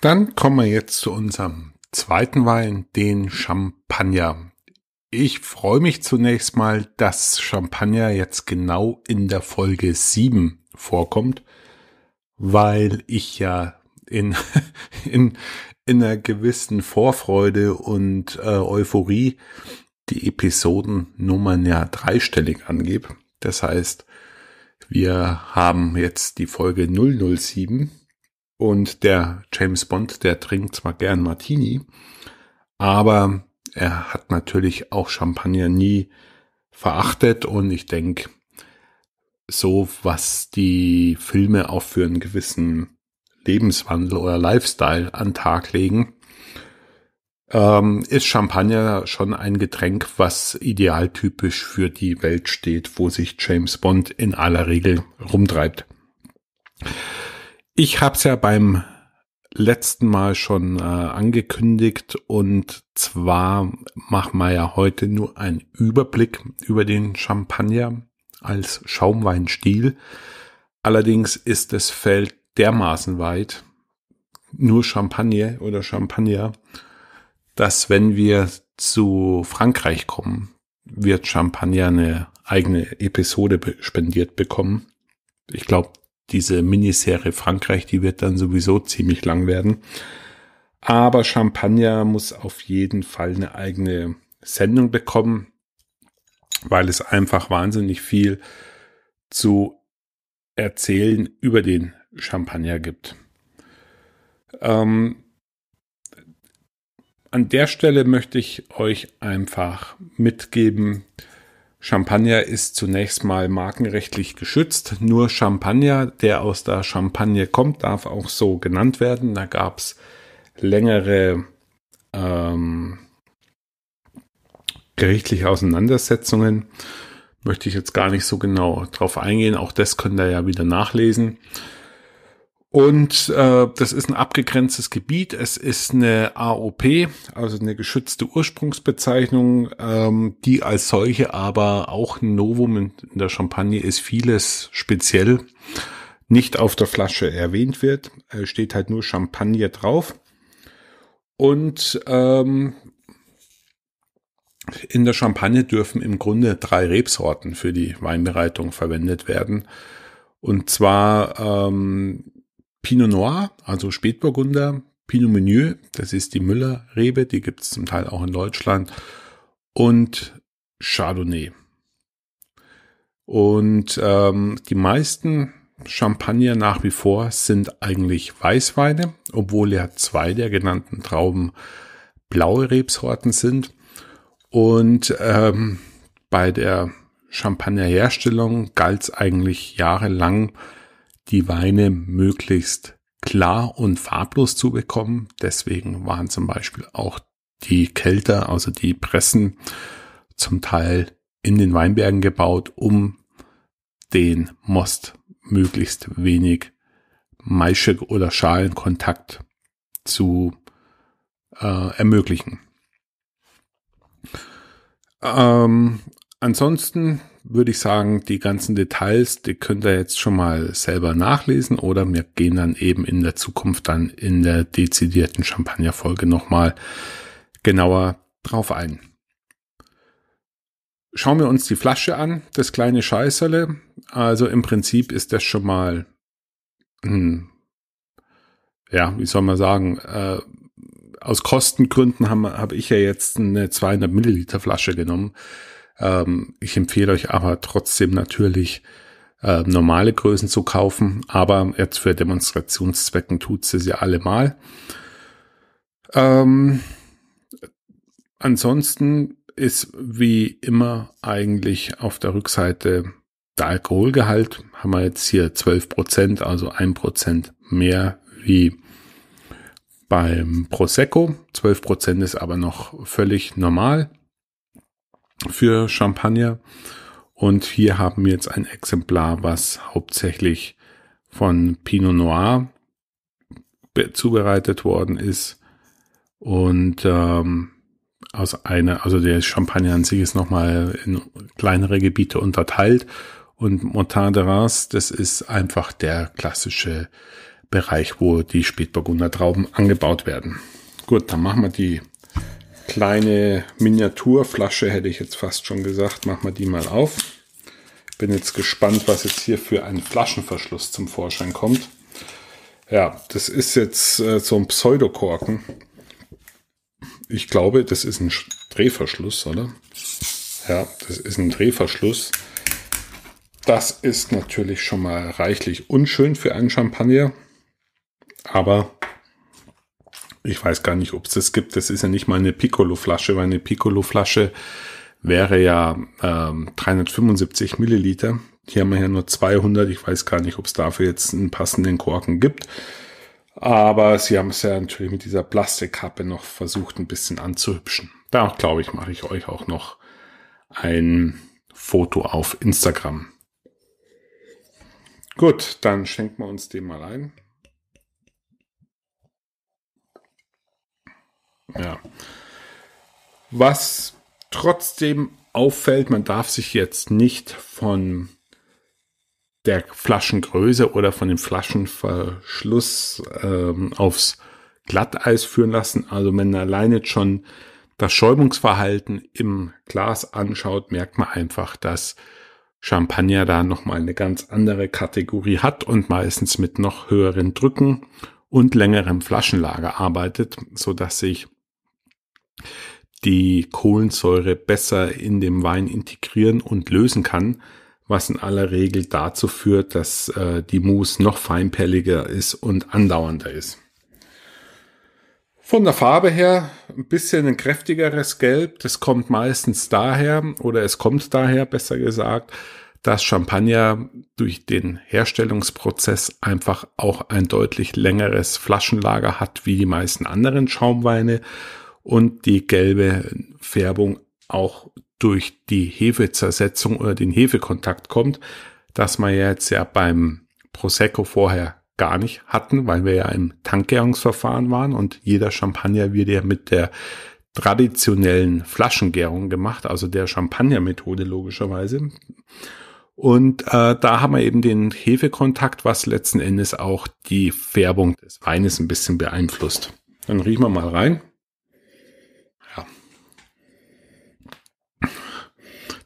Dann kommen wir jetzt zu unserem zweiten Wein, den Champagner. Ich freue mich zunächst mal, dass Champagner jetzt genau in der Folge 7 vorkommt, weil ich ja in, in, in einer gewissen Vorfreude und äh, Euphorie die Episodennummern ja dreistellig angebe. Das heißt, wir haben jetzt die Folge 007 und der James Bond, der trinkt zwar gern Martini, aber er hat natürlich auch Champagner nie verachtet und ich denke, so was die Filme auch für einen gewissen Lebenswandel oder Lifestyle an Tag legen, ähm, ist Champagner schon ein Getränk, was idealtypisch für die Welt steht, wo sich James Bond in aller Regel rumtreibt. Ich habe es ja beim letzten Mal schon äh, angekündigt und zwar machen wir ja heute nur einen Überblick über den Champagner als Schaumweinstil. Allerdings ist das Feld dermaßen weit, nur Champagner oder Champagner, dass wenn wir zu Frankreich kommen, wird Champagner eine eigene Episode spendiert bekommen. Ich glaube, diese Miniserie Frankreich, die wird dann sowieso ziemlich lang werden. Aber Champagner muss auf jeden Fall eine eigene Sendung bekommen, weil es einfach wahnsinnig viel zu erzählen über den Champagner gibt. Ähm, an der Stelle möchte ich euch einfach mitgeben, Champagner ist zunächst mal markenrechtlich geschützt. Nur Champagner, der aus der Champagne kommt, darf auch so genannt werden. Da gab es längere ähm, gerichtliche Auseinandersetzungen. Möchte ich jetzt gar nicht so genau drauf eingehen. Auch das könnt ihr ja wieder nachlesen. Und äh, das ist ein abgegrenztes Gebiet. Es ist eine AOP, also eine geschützte Ursprungsbezeichnung, ähm, die als solche aber auch ein Novum in, der Champagne ist. Vieles speziell nicht auf der Flasche erwähnt wird. Äh, steht halt nur Champagne drauf. Und ähm, in der Champagne dürfen im Grunde drei Rebsorten für die Weinbereitung verwendet werden. Und zwar ähm, Pinot Noir, also Spätburgunder, Pinot Menu, das ist die Müller-Rebe, die gibt es zum Teil auch in Deutschland, und Chardonnay. Und ähm, die meisten Champagner nach wie vor sind eigentlich Weißweine, obwohl ja zwei der genannten Trauben blaue Rebsorten sind. Und ähm, bei der Champagnerherstellung galt es eigentlich jahrelang die Weine möglichst klar und farblos zu bekommen. Deswegen waren zum Beispiel auch die Kälter, also die Pressen, zum Teil in den Weinbergen gebaut, um den Most möglichst wenig Maischig oder Schalenkontakt zu äh, ermöglichen. Ähm, ansonsten würde ich sagen, die ganzen Details, die könnt ihr jetzt schon mal selber nachlesen oder wir gehen dann eben in der Zukunft dann in der dezidierten Champagnerfolge nochmal genauer drauf ein. Schauen wir uns die Flasche an, das kleine Scheißerle. Also im Prinzip ist das schon mal, hm, ja, wie soll man sagen, äh, aus Kostengründen habe hab ich ja jetzt eine 200 Milliliter Flasche genommen. Ähm, ich empfehle euch aber trotzdem natürlich, äh, normale Größen zu kaufen, aber jetzt für Demonstrationszwecken tut es ja allemal. Ähm, ansonsten ist wie immer eigentlich auf der Rückseite der Alkoholgehalt. Haben wir jetzt hier 12 also 1% mehr wie beim Prosecco. 12 ist aber noch völlig normal für Champagner. Und hier haben wir jetzt ein Exemplar, was hauptsächlich von Pinot Noir zubereitet worden ist. Und ähm, aus einer, also der Champagner an sich ist nochmal in kleinere Gebiete unterteilt. Und Montagne de Reims, das ist einfach der klassische Bereich, wo die Spätburgunder Trauben angebaut werden. Gut, dann machen wir die kleine Miniaturflasche, hätte ich jetzt fast schon gesagt. Machen wir die mal auf. Bin jetzt gespannt, was jetzt hier für ein Flaschenverschluss zum Vorschein kommt. Ja, das ist jetzt äh, so ein Pseudokorken. Ich glaube, das ist ein Drehverschluss, oder? Ja, das ist ein Drehverschluss. Das ist natürlich schon mal reichlich unschön für einen Champagner. Aber ich weiß gar nicht, ob es das gibt. Das ist ja nicht mal eine Piccolo-Flasche, weil eine Piccolo-Flasche wäre ja ähm, 375 Milliliter. Hier haben wir ja nur 200. Ich weiß gar nicht, ob es dafür jetzt einen passenden Korken gibt. Aber sie haben es ja natürlich mit dieser Plastikkappe noch versucht, ein bisschen anzuhübschen. Da glaube ich, mache ich euch auch noch ein Foto auf Instagram. Gut, dann schenken wir uns den mal ein. Ja. Was trotzdem auffällt, man darf sich jetzt nicht von der Flaschengröße oder von dem Flaschenverschluss ähm, aufs Glatteis führen lassen. Also wenn alleine schon das Schäumungsverhalten im Glas anschaut, merkt man einfach, dass Champagner da nochmal eine ganz andere Kategorie hat und meistens mit noch höheren Drücken und längerem Flaschenlager arbeitet, so dass sich die Kohlensäure besser in dem Wein integrieren und lösen kann, was in aller Regel dazu führt, dass äh, die Mousse noch feinperliger ist und andauernder ist. Von der Farbe her ein bisschen ein kräftigeres Gelb. Das kommt meistens daher, oder es kommt daher, besser gesagt, dass Champagner durch den Herstellungsprozess einfach auch ein deutlich längeres Flaschenlager hat wie die meisten anderen Schaumweine und die gelbe Färbung auch durch die Hefezersetzung oder den Hefekontakt kommt, dass wir jetzt ja beim Prosecco vorher gar nicht hatten, weil wir ja im Tankgärungsverfahren waren und jeder Champagner wird ja mit der traditionellen Flaschengärung gemacht, also der Champagner-Methode logischerweise. Und äh, da haben wir eben den Hefekontakt, was letzten Endes auch die Färbung des Weines ein bisschen beeinflusst. Dann riechen wir mal rein.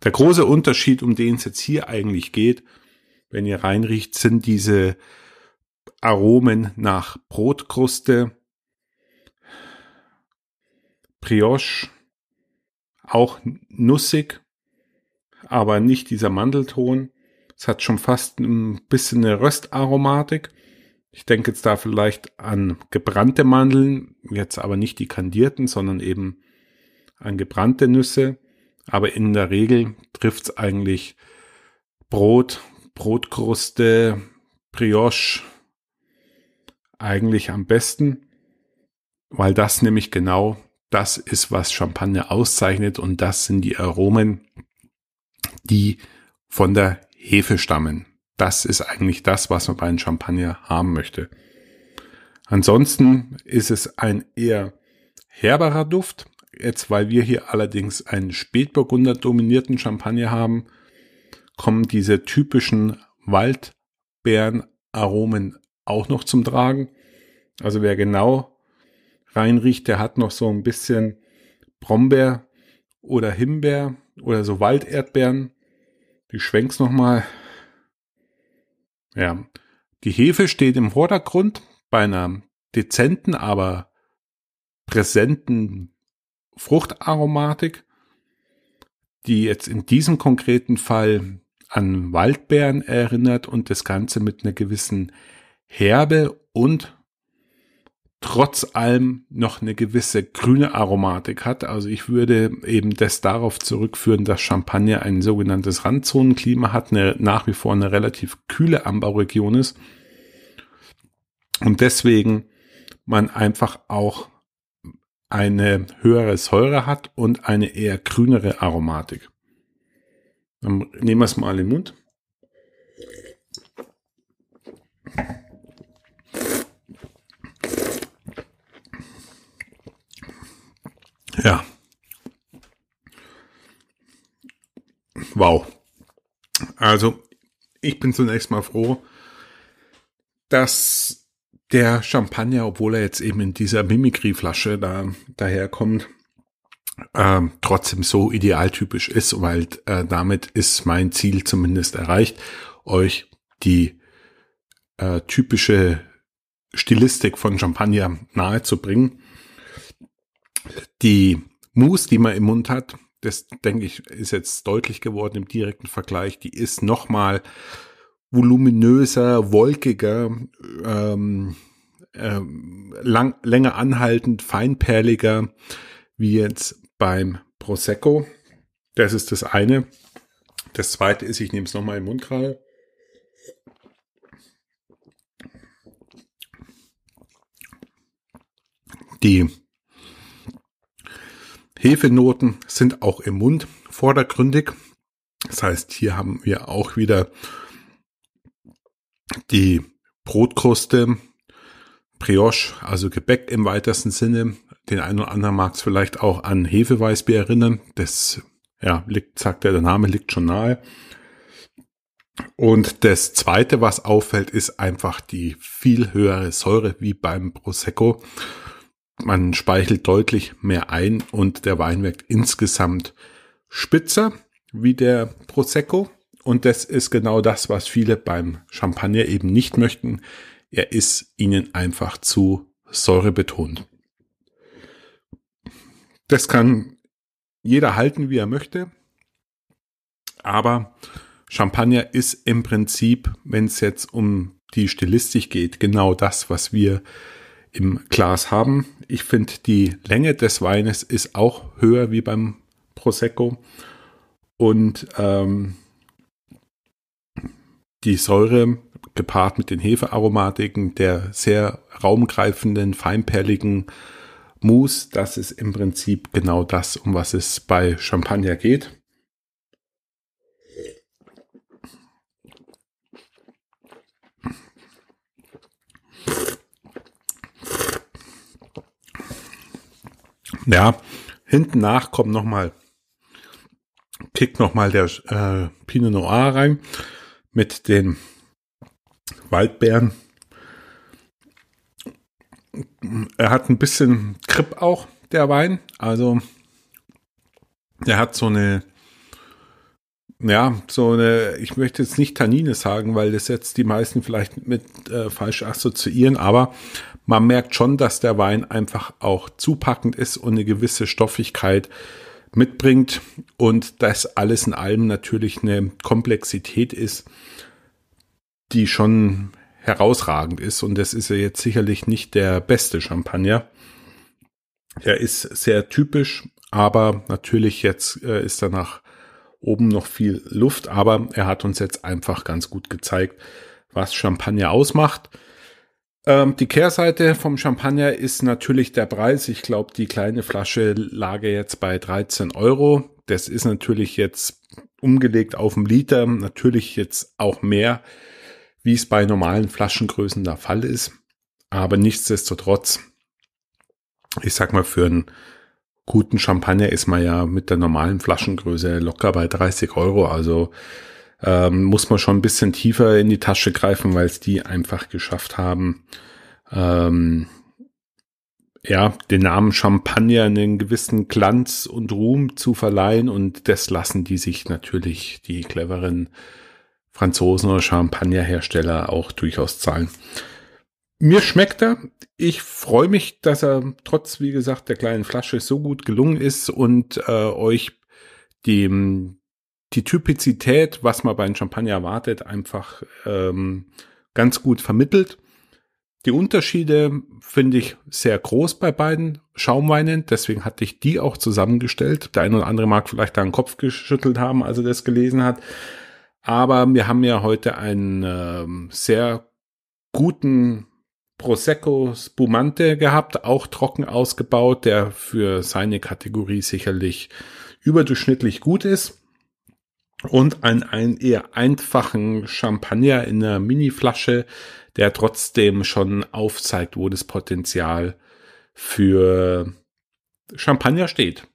Der große Unterschied, um den es jetzt hier eigentlich geht, wenn ihr reinriecht, sind diese Aromen nach Brotkruste, Brioche, auch nussig, aber nicht dieser Mandelton. Es hat schon fast ein bisschen eine Röstaromatik. Ich denke jetzt da vielleicht an gebrannte Mandeln, jetzt aber nicht die kandierten, sondern eben an gebrannte Nüsse. Aber in der Regel trifft es eigentlich Brot, Brotkruste, Brioche eigentlich am besten, weil das nämlich genau das ist, was Champagner auszeichnet und das sind die Aromen, die von der Hefe stammen. Das ist eigentlich das, was man bei einem Champagner haben möchte. Ansonsten ist es ein eher herberer Duft, Jetzt, weil wir hier allerdings einen Spätburgunder dominierten Champagner haben, kommen diese typischen Waldbeerenaromen auch noch zum Tragen. Also wer genau reinriecht, der hat noch so ein bisschen Brombeer oder Himbeer oder so Walderdbeeren. Die schwenk's noch mal. Ja. Die Hefe steht im Vordergrund bei einer dezenten, aber präsenten Fruchtaromatik, die jetzt in diesem konkreten Fall an Waldbeeren erinnert und das Ganze mit einer gewissen Herbe und trotz allem noch eine gewisse grüne Aromatik hat. Also ich würde eben das darauf zurückführen, dass Champagner ein sogenanntes Randzonenklima hat, eine, nach wie vor eine relativ kühle Anbauregion ist und deswegen man einfach auch eine höhere Säure hat und eine eher grünere Aromatik. Dann nehmen wir es mal im Mund. Ja. Wow. Also, ich bin zunächst mal froh, dass der Champagner, obwohl er jetzt eben in dieser Mimikry-Flasche da, daherkommt, ähm, trotzdem so idealtypisch ist, weil äh, damit ist mein Ziel zumindest erreicht, euch die äh, typische Stilistik von Champagner nahezubringen. Die Mousse, die man im Mund hat, das denke ich, ist jetzt deutlich geworden im direkten Vergleich. Die ist nochmal voluminöser, wolkiger, ähm, ähm, lang, länger anhaltend, feinperliger, wie jetzt beim Prosecco. Das ist das eine. Das zweite ist, ich nehme es nochmal im Mund gerade. Die Hefenoten sind auch im Mund vordergründig. Das heißt, hier haben wir auch wieder die Brotkruste, Brioche, also Gebäck im weitesten Sinne. Den einen oder anderen mag es vielleicht auch an Hefeweißbier erinnern. Das ja, liegt, sagt er, der Name liegt schon nahe. Und das zweite, was auffällt, ist einfach die viel höhere Säure wie beim Prosecco. Man speichelt deutlich mehr ein und der Wein wirkt insgesamt spitzer wie der Prosecco. Und das ist genau das, was viele beim Champagner eben nicht möchten. Er ist ihnen einfach zu säurebetont. Das kann jeder halten, wie er möchte. Aber Champagner ist im Prinzip, wenn es jetzt um die Stilistik geht, genau das, was wir im Glas haben. Ich finde, die Länge des Weines ist auch höher wie beim Prosecco. Und ähm, die Säure gepaart mit den Hefearomatiken, der sehr raumgreifenden, feinperligen Mousse, das ist im Prinzip genau das, um was es bei Champagner geht. Ja, hinten nach kommt nochmal, kickt nochmal der äh, Pinot Noir rein mit den Waldbären. Er hat ein bisschen Grip auch, der Wein. Also, er hat so eine, ja, so eine, ich möchte jetzt nicht Tannine sagen, weil das jetzt die meisten vielleicht mit äh, falsch assoziieren, aber man merkt schon, dass der Wein einfach auch zupackend ist und eine gewisse Stoffigkeit äh, mitbringt und das alles in allem natürlich eine Komplexität ist, die schon herausragend ist und das ist ja jetzt sicherlich nicht der beste Champagner. Er ist sehr typisch, aber natürlich jetzt äh, ist danach oben noch viel Luft, aber er hat uns jetzt einfach ganz gut gezeigt, was Champagner ausmacht ähm, die Kehrseite vom Champagner ist natürlich der Preis. Ich glaube, die kleine Flasche lage jetzt bei 13 Euro. Das ist natürlich jetzt umgelegt auf einen Liter, natürlich jetzt auch mehr, wie es bei normalen Flaschengrößen der Fall ist. Aber nichtsdestotrotz, ich sag mal, für einen guten Champagner ist man ja mit der normalen Flaschengröße locker bei 30 Euro. Also ähm, muss man schon ein bisschen tiefer in die Tasche greifen, weil es die einfach geschafft haben, ähm, ja, den Namen Champagner einen gewissen Glanz und Ruhm zu verleihen und das lassen die sich natürlich die cleveren Franzosen oder Champagnerhersteller auch durchaus zahlen. Mir schmeckt er. Ich freue mich, dass er trotz, wie gesagt, der kleinen Flasche so gut gelungen ist und äh, euch dem die Typizität, was man bei einem Champagner erwartet, einfach ähm, ganz gut vermittelt. Die Unterschiede finde ich sehr groß bei beiden Schaumweinen. Deswegen hatte ich die auch zusammengestellt. Der eine oder andere mag vielleicht da einen Kopf geschüttelt haben, als er das gelesen hat. Aber wir haben ja heute einen ähm, sehr guten Prosecco Spumante gehabt, auch trocken ausgebaut, der für seine Kategorie sicherlich überdurchschnittlich gut ist und ein, ein eher einfachen Champagner in einer Mini-Flasche, der trotzdem schon aufzeigt, wo das Potenzial für Champagner steht.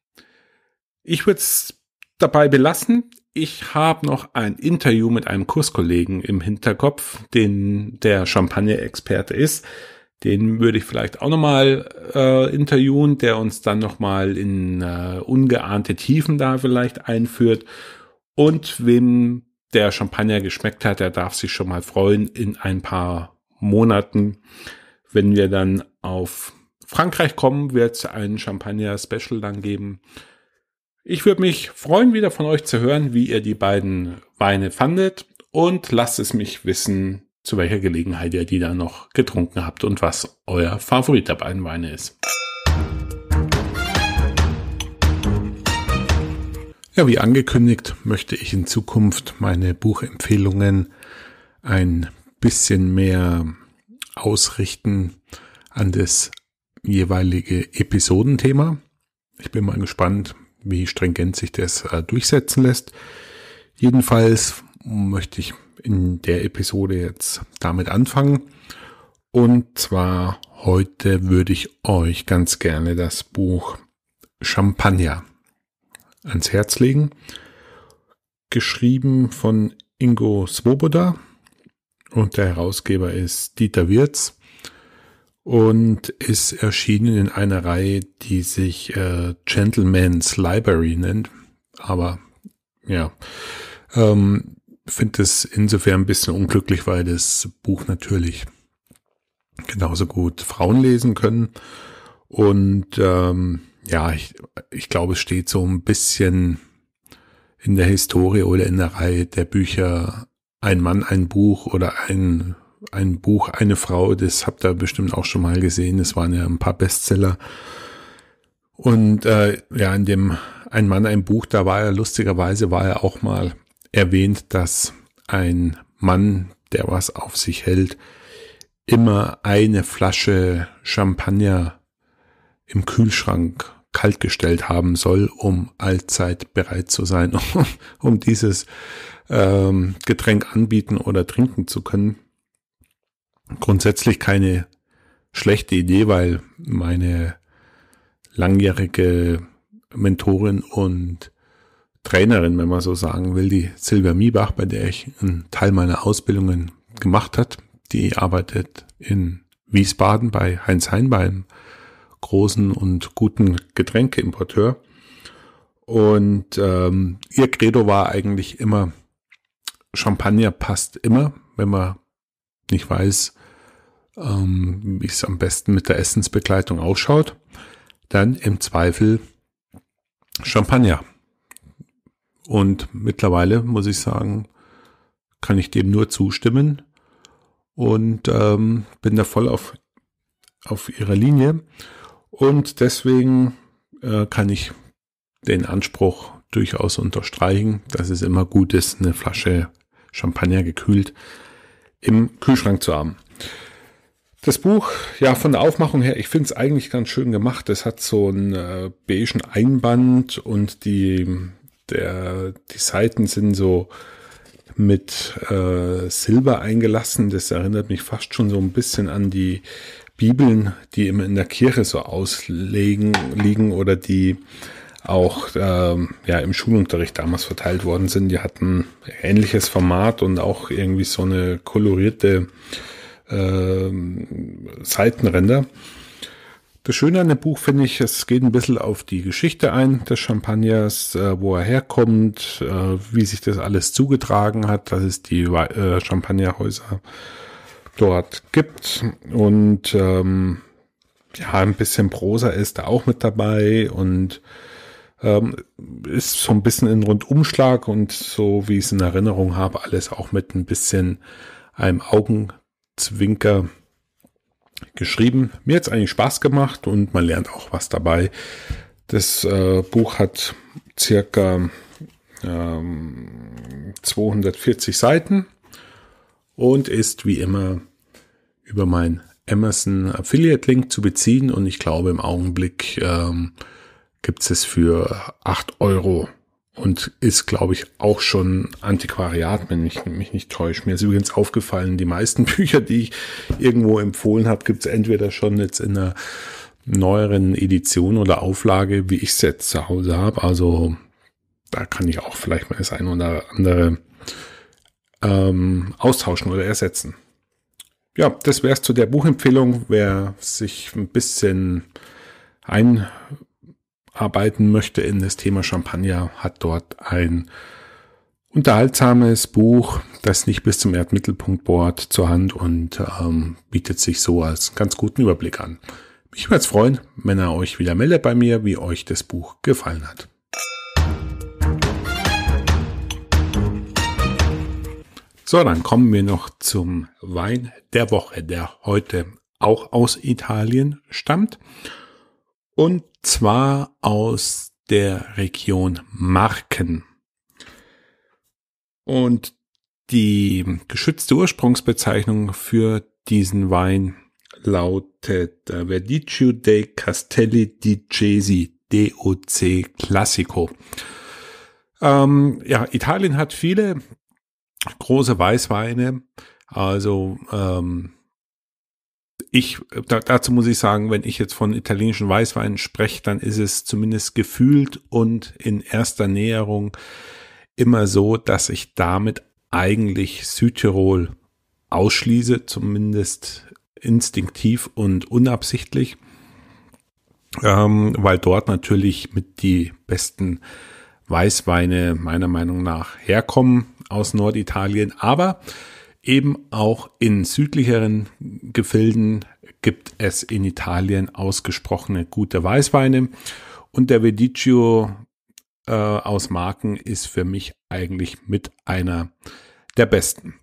Ich würde es dabei belassen. Ich habe noch ein Interview mit einem Kurskollegen im Hinterkopf, den der Champagner-Experte ist. Den würde ich vielleicht auch nochmal äh, interviewen, der uns dann nochmal in äh, ungeahnte Tiefen da vielleicht einführt und wem der Champagner geschmeckt hat, der darf sich schon mal freuen in ein paar Monaten. Wenn wir dann auf Frankreich kommen, wird es einen Champagner-Special dann geben. Ich würde mich freuen, wieder von euch zu hören, wie ihr die beiden Weine fandet und lasst es mich wissen, zu welcher Gelegenheit ihr die da noch getrunken habt und was euer Favorit der beiden Weine ist. Ja, wie angekündigt, möchte ich in Zukunft meine Buchempfehlungen ein bisschen mehr ausrichten an das jeweilige Episodenthema. Ich bin mal gespannt, wie stringent sich das äh, durchsetzen lässt. Jedenfalls möchte ich in der Episode jetzt damit anfangen. Und zwar heute würde ich euch ganz gerne das Buch Champagner ans Herz legen. Geschrieben von Ingo Svoboda und der Herausgeber ist Dieter Wirz und ist erschienen in einer Reihe, die sich äh, Gentleman's Library nennt. Aber ja, ähm, finde es insofern ein bisschen unglücklich, weil das Buch natürlich genauso gut Frauen lesen können und ähm, ja, ich, ich glaube, es steht so ein bisschen in der Historie oder in der Reihe der Bücher Ein Mann, ein Buch oder ein, ein Buch, eine Frau. Das habt ihr bestimmt auch schon mal gesehen. Es waren ja ein paar Bestseller. Und äh, ja, in dem Ein Mann, ein Buch, da war er lustigerweise, war er auch mal erwähnt, dass ein Mann, der was auf sich hält, immer eine Flasche Champagner im Kühlschrank kaltgestellt haben soll, um allzeit bereit zu sein, um, um dieses ähm, Getränk anbieten oder trinken zu können. Grundsätzlich keine schlechte Idee, weil meine langjährige Mentorin und Trainerin, wenn man so sagen will, die Silvia Miebach, bei der ich einen Teil meiner Ausbildungen gemacht hat, die arbeitet in Wiesbaden bei Heinz Heinbein, beim großen und guten Getränkeimporteur. Und ähm, ihr Credo war eigentlich immer, Champagner passt immer, wenn man nicht weiß, ähm, wie es am besten mit der Essensbegleitung ausschaut. Dann im Zweifel Champagner. Und mittlerweile muss ich sagen, kann ich dem nur zustimmen und ähm, bin da voll auf, auf ihrer Linie. Und deswegen äh, kann ich den Anspruch durchaus unterstreichen, dass es immer gut ist, eine Flasche Champagner gekühlt im Kühlschrank zu haben. Das Buch, ja, von der Aufmachung her, ich finde es eigentlich ganz schön gemacht. Es hat so einen äh, beigen Einband und die, der, die Seiten sind so mit äh, Silber eingelassen. Das erinnert mich fast schon so ein bisschen an die Bibeln, die immer in der Kirche so auslegen liegen oder die auch ähm, ja, im Schulunterricht damals verteilt worden sind. Die hatten ähnliches Format und auch irgendwie so eine kolorierte äh, Seitenränder. Das Schöne an dem Buch finde ich, es geht ein bisschen auf die Geschichte ein des Champagners, äh, wo er herkommt, äh, wie sich das alles zugetragen hat, dass es die äh, Champagnerhäuser dort gibt. Und ähm, ja, ein bisschen Prosa ist da auch mit dabei und ähm, ist so ein bisschen in Rundumschlag und so wie ich es in Erinnerung habe, alles auch mit ein bisschen einem Augenzwinker geschrieben. Mir hat es eigentlich Spaß gemacht und man lernt auch was dabei. Das äh, Buch hat circa ähm, 240 Seiten und ist wie immer über mein Amazon Affiliate Link zu beziehen und ich glaube im Augenblick ähm, gibt es für acht Euro und ist, glaube ich, auch schon Antiquariat, wenn ich mich nicht täusche. Mir ist übrigens aufgefallen, die meisten Bücher, die ich irgendwo empfohlen habe, gibt es entweder schon jetzt in einer neueren Edition oder Auflage, wie ich es jetzt zu Hause habe. Also da kann ich auch vielleicht mal das eine oder andere ähm, austauschen oder ersetzen. Ja, das wäre es zu der Buchempfehlung. Wer sich ein bisschen einarbeiten möchte in das Thema Champagner, hat dort ein unterhaltsames Buch, das nicht bis zum Erdmittelpunkt bohrt, zur Hand und ähm, bietet sich so als ganz guten Überblick an. Mich würde es freuen, wenn er euch wieder meldet bei mir, wie euch das Buch gefallen hat. So, dann kommen wir noch zum Wein der Woche, der heute auch aus Italien stammt. Und zwar aus der Region Marken. Und die geschützte Ursprungsbezeichnung für diesen Wein lautet äh, Verdicchio dei Castelli di Cesi, DOC Classico. Ähm, ja, Italien hat viele große Weißweine. Also ähm, ich, da, dazu muss ich sagen, wenn ich jetzt von italienischen Weißweinen spreche, dann ist es zumindest gefühlt und in erster Näherung immer so, dass ich damit eigentlich Südtirol ausschließe, zumindest instinktiv und unabsichtlich, ähm, weil dort natürlich mit die besten Weißweine meiner Meinung nach herkommen aus Norditalien, aber eben auch in südlicheren Gefilden gibt es in Italien ausgesprochene gute Weißweine. Und der Vedicchio äh, aus Marken ist für mich eigentlich mit einer der besten.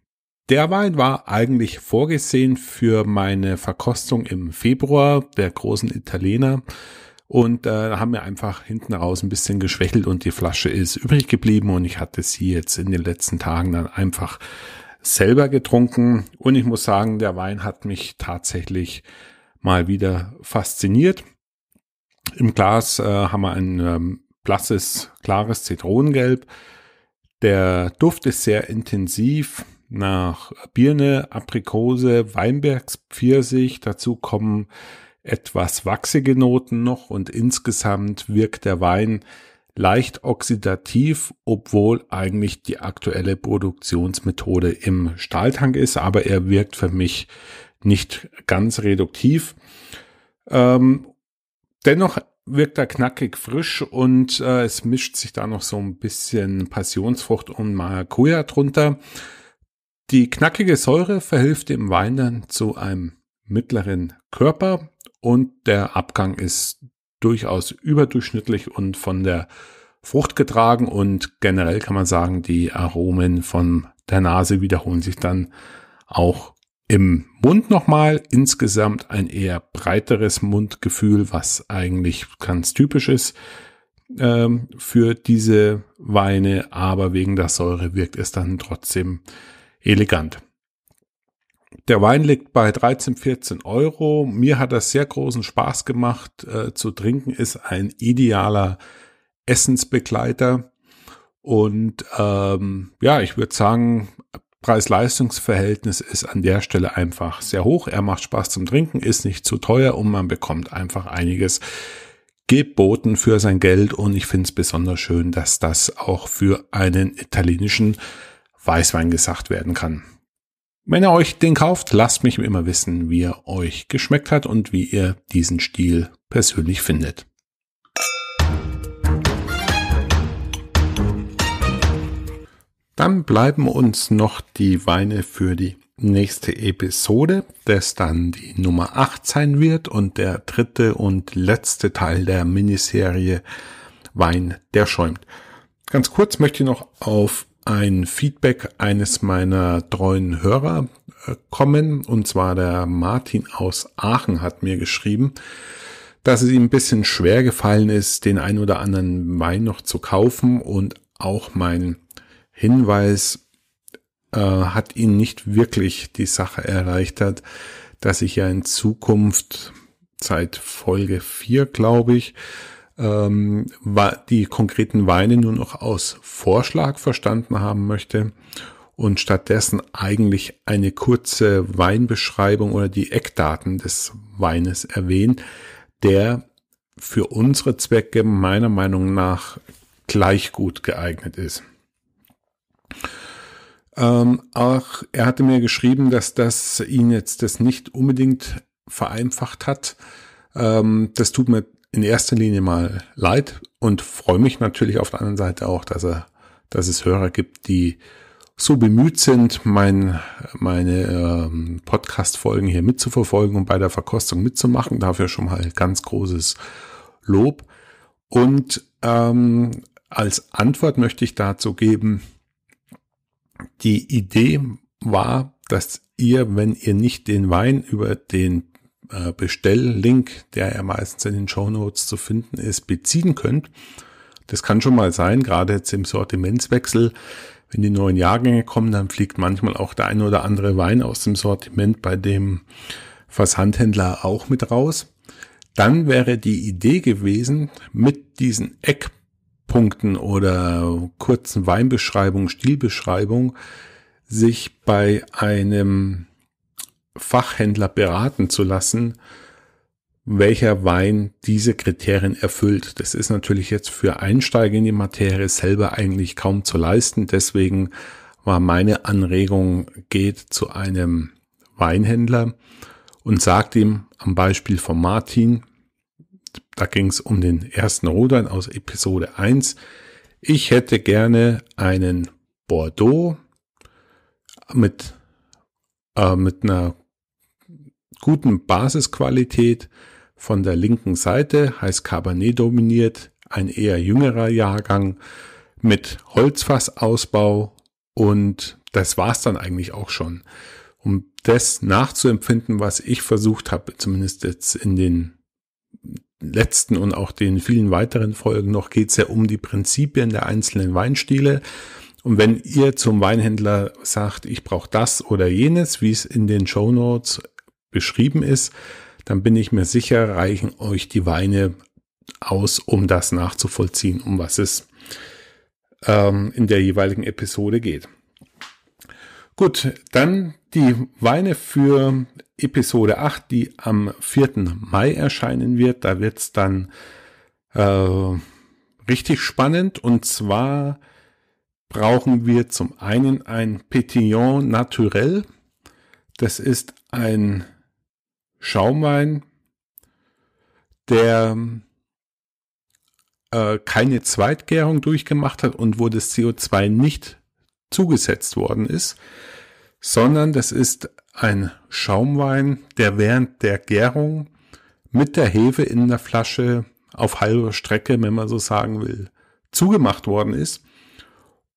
Der Wein war eigentlich vorgesehen für meine Verkostung im Februar der großen Italiener und äh, haben wir einfach hinten raus ein bisschen geschwächelt und die Flasche ist übrig geblieben und ich hatte sie jetzt in den letzten Tagen dann einfach selber getrunken. Und ich muss sagen, der Wein hat mich tatsächlich mal wieder fasziniert. Im Glas äh, haben wir ein ähm, blasses, klares Zitronengelb. Der Duft ist sehr intensiv nach Birne, Aprikose, Weinbergspfirsich. Dazu kommen etwas wachsige Noten noch und insgesamt wirkt der Wein leicht oxidativ, obwohl eigentlich die aktuelle Produktionsmethode im Stahltank ist, aber er wirkt für mich nicht ganz reduktiv. Ähm, dennoch wirkt er knackig frisch und äh, es mischt sich da noch so ein bisschen Passionsfrucht und Maracuja drunter. Die knackige Säure verhilft dem Wein dann zu einem mittleren Körper und der Abgang ist durchaus überdurchschnittlich und von der Frucht getragen und generell kann man sagen, die Aromen von der Nase wiederholen sich dann auch im Mund nochmal. Insgesamt ein eher breiteres Mundgefühl, was eigentlich ganz typisch ist ähm, für diese Weine, aber wegen der Säure wirkt es dann trotzdem elegant. Der Wein liegt bei 13, 14 Euro. Mir hat das sehr großen Spaß gemacht äh, zu trinken, ist ein idealer Essensbegleiter. Und ähm, ja, ich würde sagen, Preis-Leistungs-Verhältnis ist an der Stelle einfach sehr hoch. Er macht Spaß zum Trinken, ist nicht zu teuer und man bekommt einfach einiges geboten für sein Geld. Und ich finde es besonders schön, dass das auch für einen italienischen Weißwein gesagt werden kann. Wenn ihr euch den kauft, lasst mich immer wissen, wie er euch geschmeckt hat und wie ihr diesen Stil persönlich findet. Dann bleiben uns noch die Weine für die nächste Episode, das dann die Nummer 8 sein wird und der dritte und letzte Teil der Miniserie Wein, der schäumt. Ganz kurz möchte ich noch auf ein Feedback eines meiner treuen Hörer äh, kommen. Und zwar der Martin aus Aachen hat mir geschrieben, dass es ihm ein bisschen schwer gefallen ist, den ein oder anderen Wein noch zu kaufen. Und auch mein Hinweis äh, hat ihn nicht wirklich die Sache erleichtert, dass ich ja in Zukunft seit Folge 4, glaube ich, ähm, die konkreten Weine nur noch aus Vorschlag verstanden haben möchte und stattdessen eigentlich eine kurze Weinbeschreibung oder die Eckdaten des Weines erwähnt, der für unsere Zwecke meiner Meinung nach gleich gut geeignet ist. Ähm, auch er hatte mir geschrieben, dass das ihn jetzt das nicht unbedingt vereinfacht hat. Ähm, das tut mir in erster Linie mal leid und freue mich natürlich auf der anderen Seite auch, dass, er, dass es Hörer gibt, die so bemüht sind, mein, meine ähm, Podcast-Folgen hier mitzuverfolgen und bei der Verkostung mitzumachen. Dafür schon mal ganz großes Lob. Und ähm, als Antwort möchte ich dazu geben, die Idee war, dass ihr, wenn ihr nicht den Wein über den äh, Bestelllink, der ja meistens in den Show Notes zu finden ist, beziehen könnt. Das kann schon mal sein, gerade jetzt im Sortimentswechsel. Wenn die neuen Jahrgänge kommen, dann fliegt manchmal auch der ein oder andere Wein aus dem Sortiment bei dem Versandhändler auch mit raus. Dann wäre die Idee gewesen, mit diesen Eckpunkten oder kurzen Weinbeschreibungen, Stilbeschreibungen, sich bei einem Fachhändler beraten zu lassen, welcher Wein diese Kriterien erfüllt. Das ist natürlich jetzt für Einsteiger in die Materie selber eigentlich kaum zu leisten. Deswegen war meine Anregung, geht zu einem Weinhändler und sagt ihm am Beispiel von Martin, da ging es um den ersten Rudern aus Episode 1, ich hätte gerne einen Bordeaux mit, äh, mit einer guten Basisqualität, von der linken Seite, heißt Cabernet dominiert, ein eher jüngerer Jahrgang mit Holzfassausbau und das war's dann eigentlich auch schon. Um das nachzuempfinden, was ich versucht habe, zumindest jetzt in den letzten und auch den vielen weiteren Folgen noch, geht's ja um die Prinzipien der einzelnen Weinstile. Und wenn ihr zum Weinhändler sagt, ich brauche das oder jenes, wie es in den Show Notes beschrieben ist, dann bin ich mir sicher, reichen euch die Weine aus, um das nachzuvollziehen, um was es ähm, in der jeweiligen Episode geht. Gut, dann die Weine für Episode 8, die am 4. Mai erscheinen wird. Da wird es dann äh, richtig spannend. Und zwar brauchen wir zum einen ein Petillon Naturel. Das ist ein Schaumwein, der äh, keine Zweitgärung durchgemacht hat und wo das CO2 nicht zugesetzt worden ist, sondern das ist ein Schaumwein, der während der Gärung mit der Hefe in der Flasche auf halber Strecke, wenn man so sagen will, zugemacht worden ist.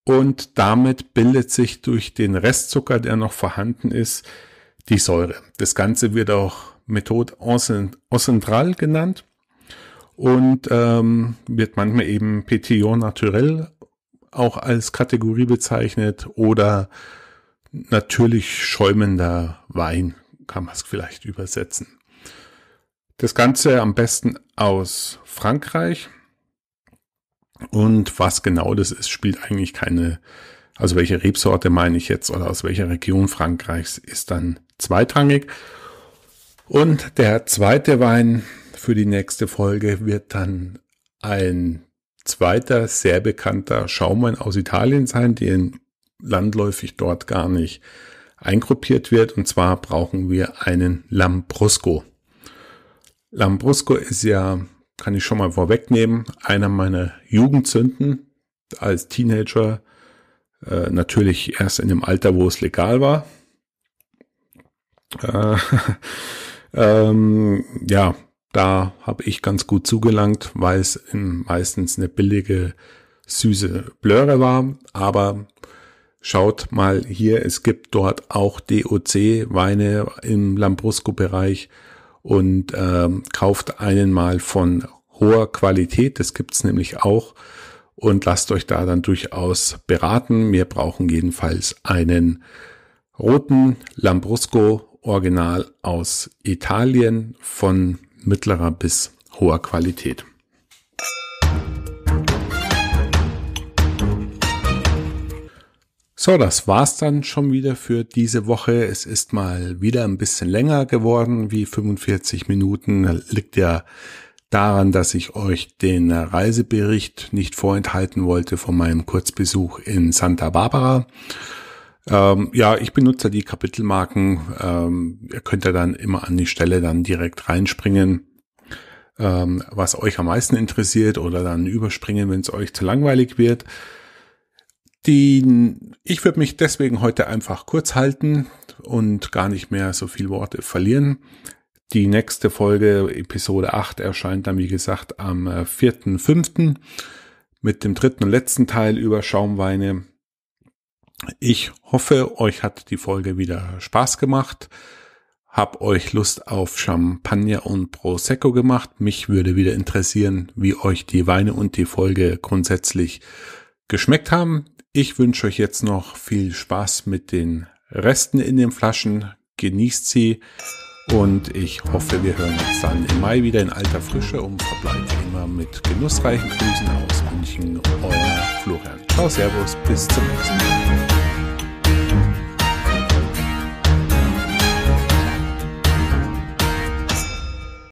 Und damit bildet sich durch den Restzucker, der noch vorhanden ist, die Säure. Das Ganze wird auch Methode Ocentral genannt und ähm, wird manchmal eben Petillon Naturel auch als Kategorie bezeichnet oder natürlich schäumender Wein, kann man es vielleicht übersetzen. Das Ganze am besten aus Frankreich. Und was genau das ist, spielt eigentlich keine, also welche Rebsorte meine ich jetzt oder aus welcher Region Frankreichs ist dann zweitrangig. Und der zweite Wein für die nächste Folge wird dann ein zweiter sehr bekannter Schaumwein aus Italien sein, den landläufig dort gar nicht eingruppiert wird. Und zwar brauchen wir einen Lambrusco. Lambrusco ist ja, kann ich schon mal vorwegnehmen, einer meiner Jugendzünden als Teenager. Äh, natürlich erst in dem Alter, wo es legal war. Äh, Ähm, ja, da habe ich ganz gut zugelangt, weil es meistens eine billige, süße Blöre war. Aber schaut mal hier, es gibt dort auch DOC-Weine im Lambrusco-Bereich und ähm, kauft einen mal von hoher Qualität. Das gibt's nämlich auch. Und lasst euch da dann durchaus beraten. Wir brauchen jedenfalls einen roten Lambrusco original aus Italien von mittlerer bis hoher Qualität. So, das war's dann schon wieder für diese Woche. Es ist mal wieder ein bisschen länger geworden, wie 45 Minuten. Liegt ja daran, dass ich euch den Reisebericht nicht vorenthalten wollte von meinem Kurzbesuch in Santa Barbara. Ähm, ja, ich benutze die Kapitelmarken. Ähm, ihr könnt ja dann immer an die Stelle dann direkt reinspringen, ähm, was euch am meisten interessiert oder dann überspringen, wenn es euch zu langweilig wird. Die, ich würde mich deswegen heute einfach kurz halten und gar nicht mehr so viel Worte verlieren. Die nächste Folge, Episode 8, erscheint dann, wie gesagt, am 4.5. Äh, mit dem dritten und letzten Teil über Schaumweine. Ich hoffe, euch hat die Folge wieder Spaß gemacht. Hab euch Lust auf Champagner und Prosecco gemacht. Mich würde wieder interessieren, wie euch die Weine und die Folge grundsätzlich geschmeckt haben. Ich wünsche euch jetzt noch viel Spaß mit den Resten in den Flaschen. Genießt sie und ich hoffe, wir hören uns dann im Mai wieder in alter Frische und verbleibt immer mit genussreichen Grüßen aus München. Euer Florian. Ciao, Servus, bis zum nächsten Mal.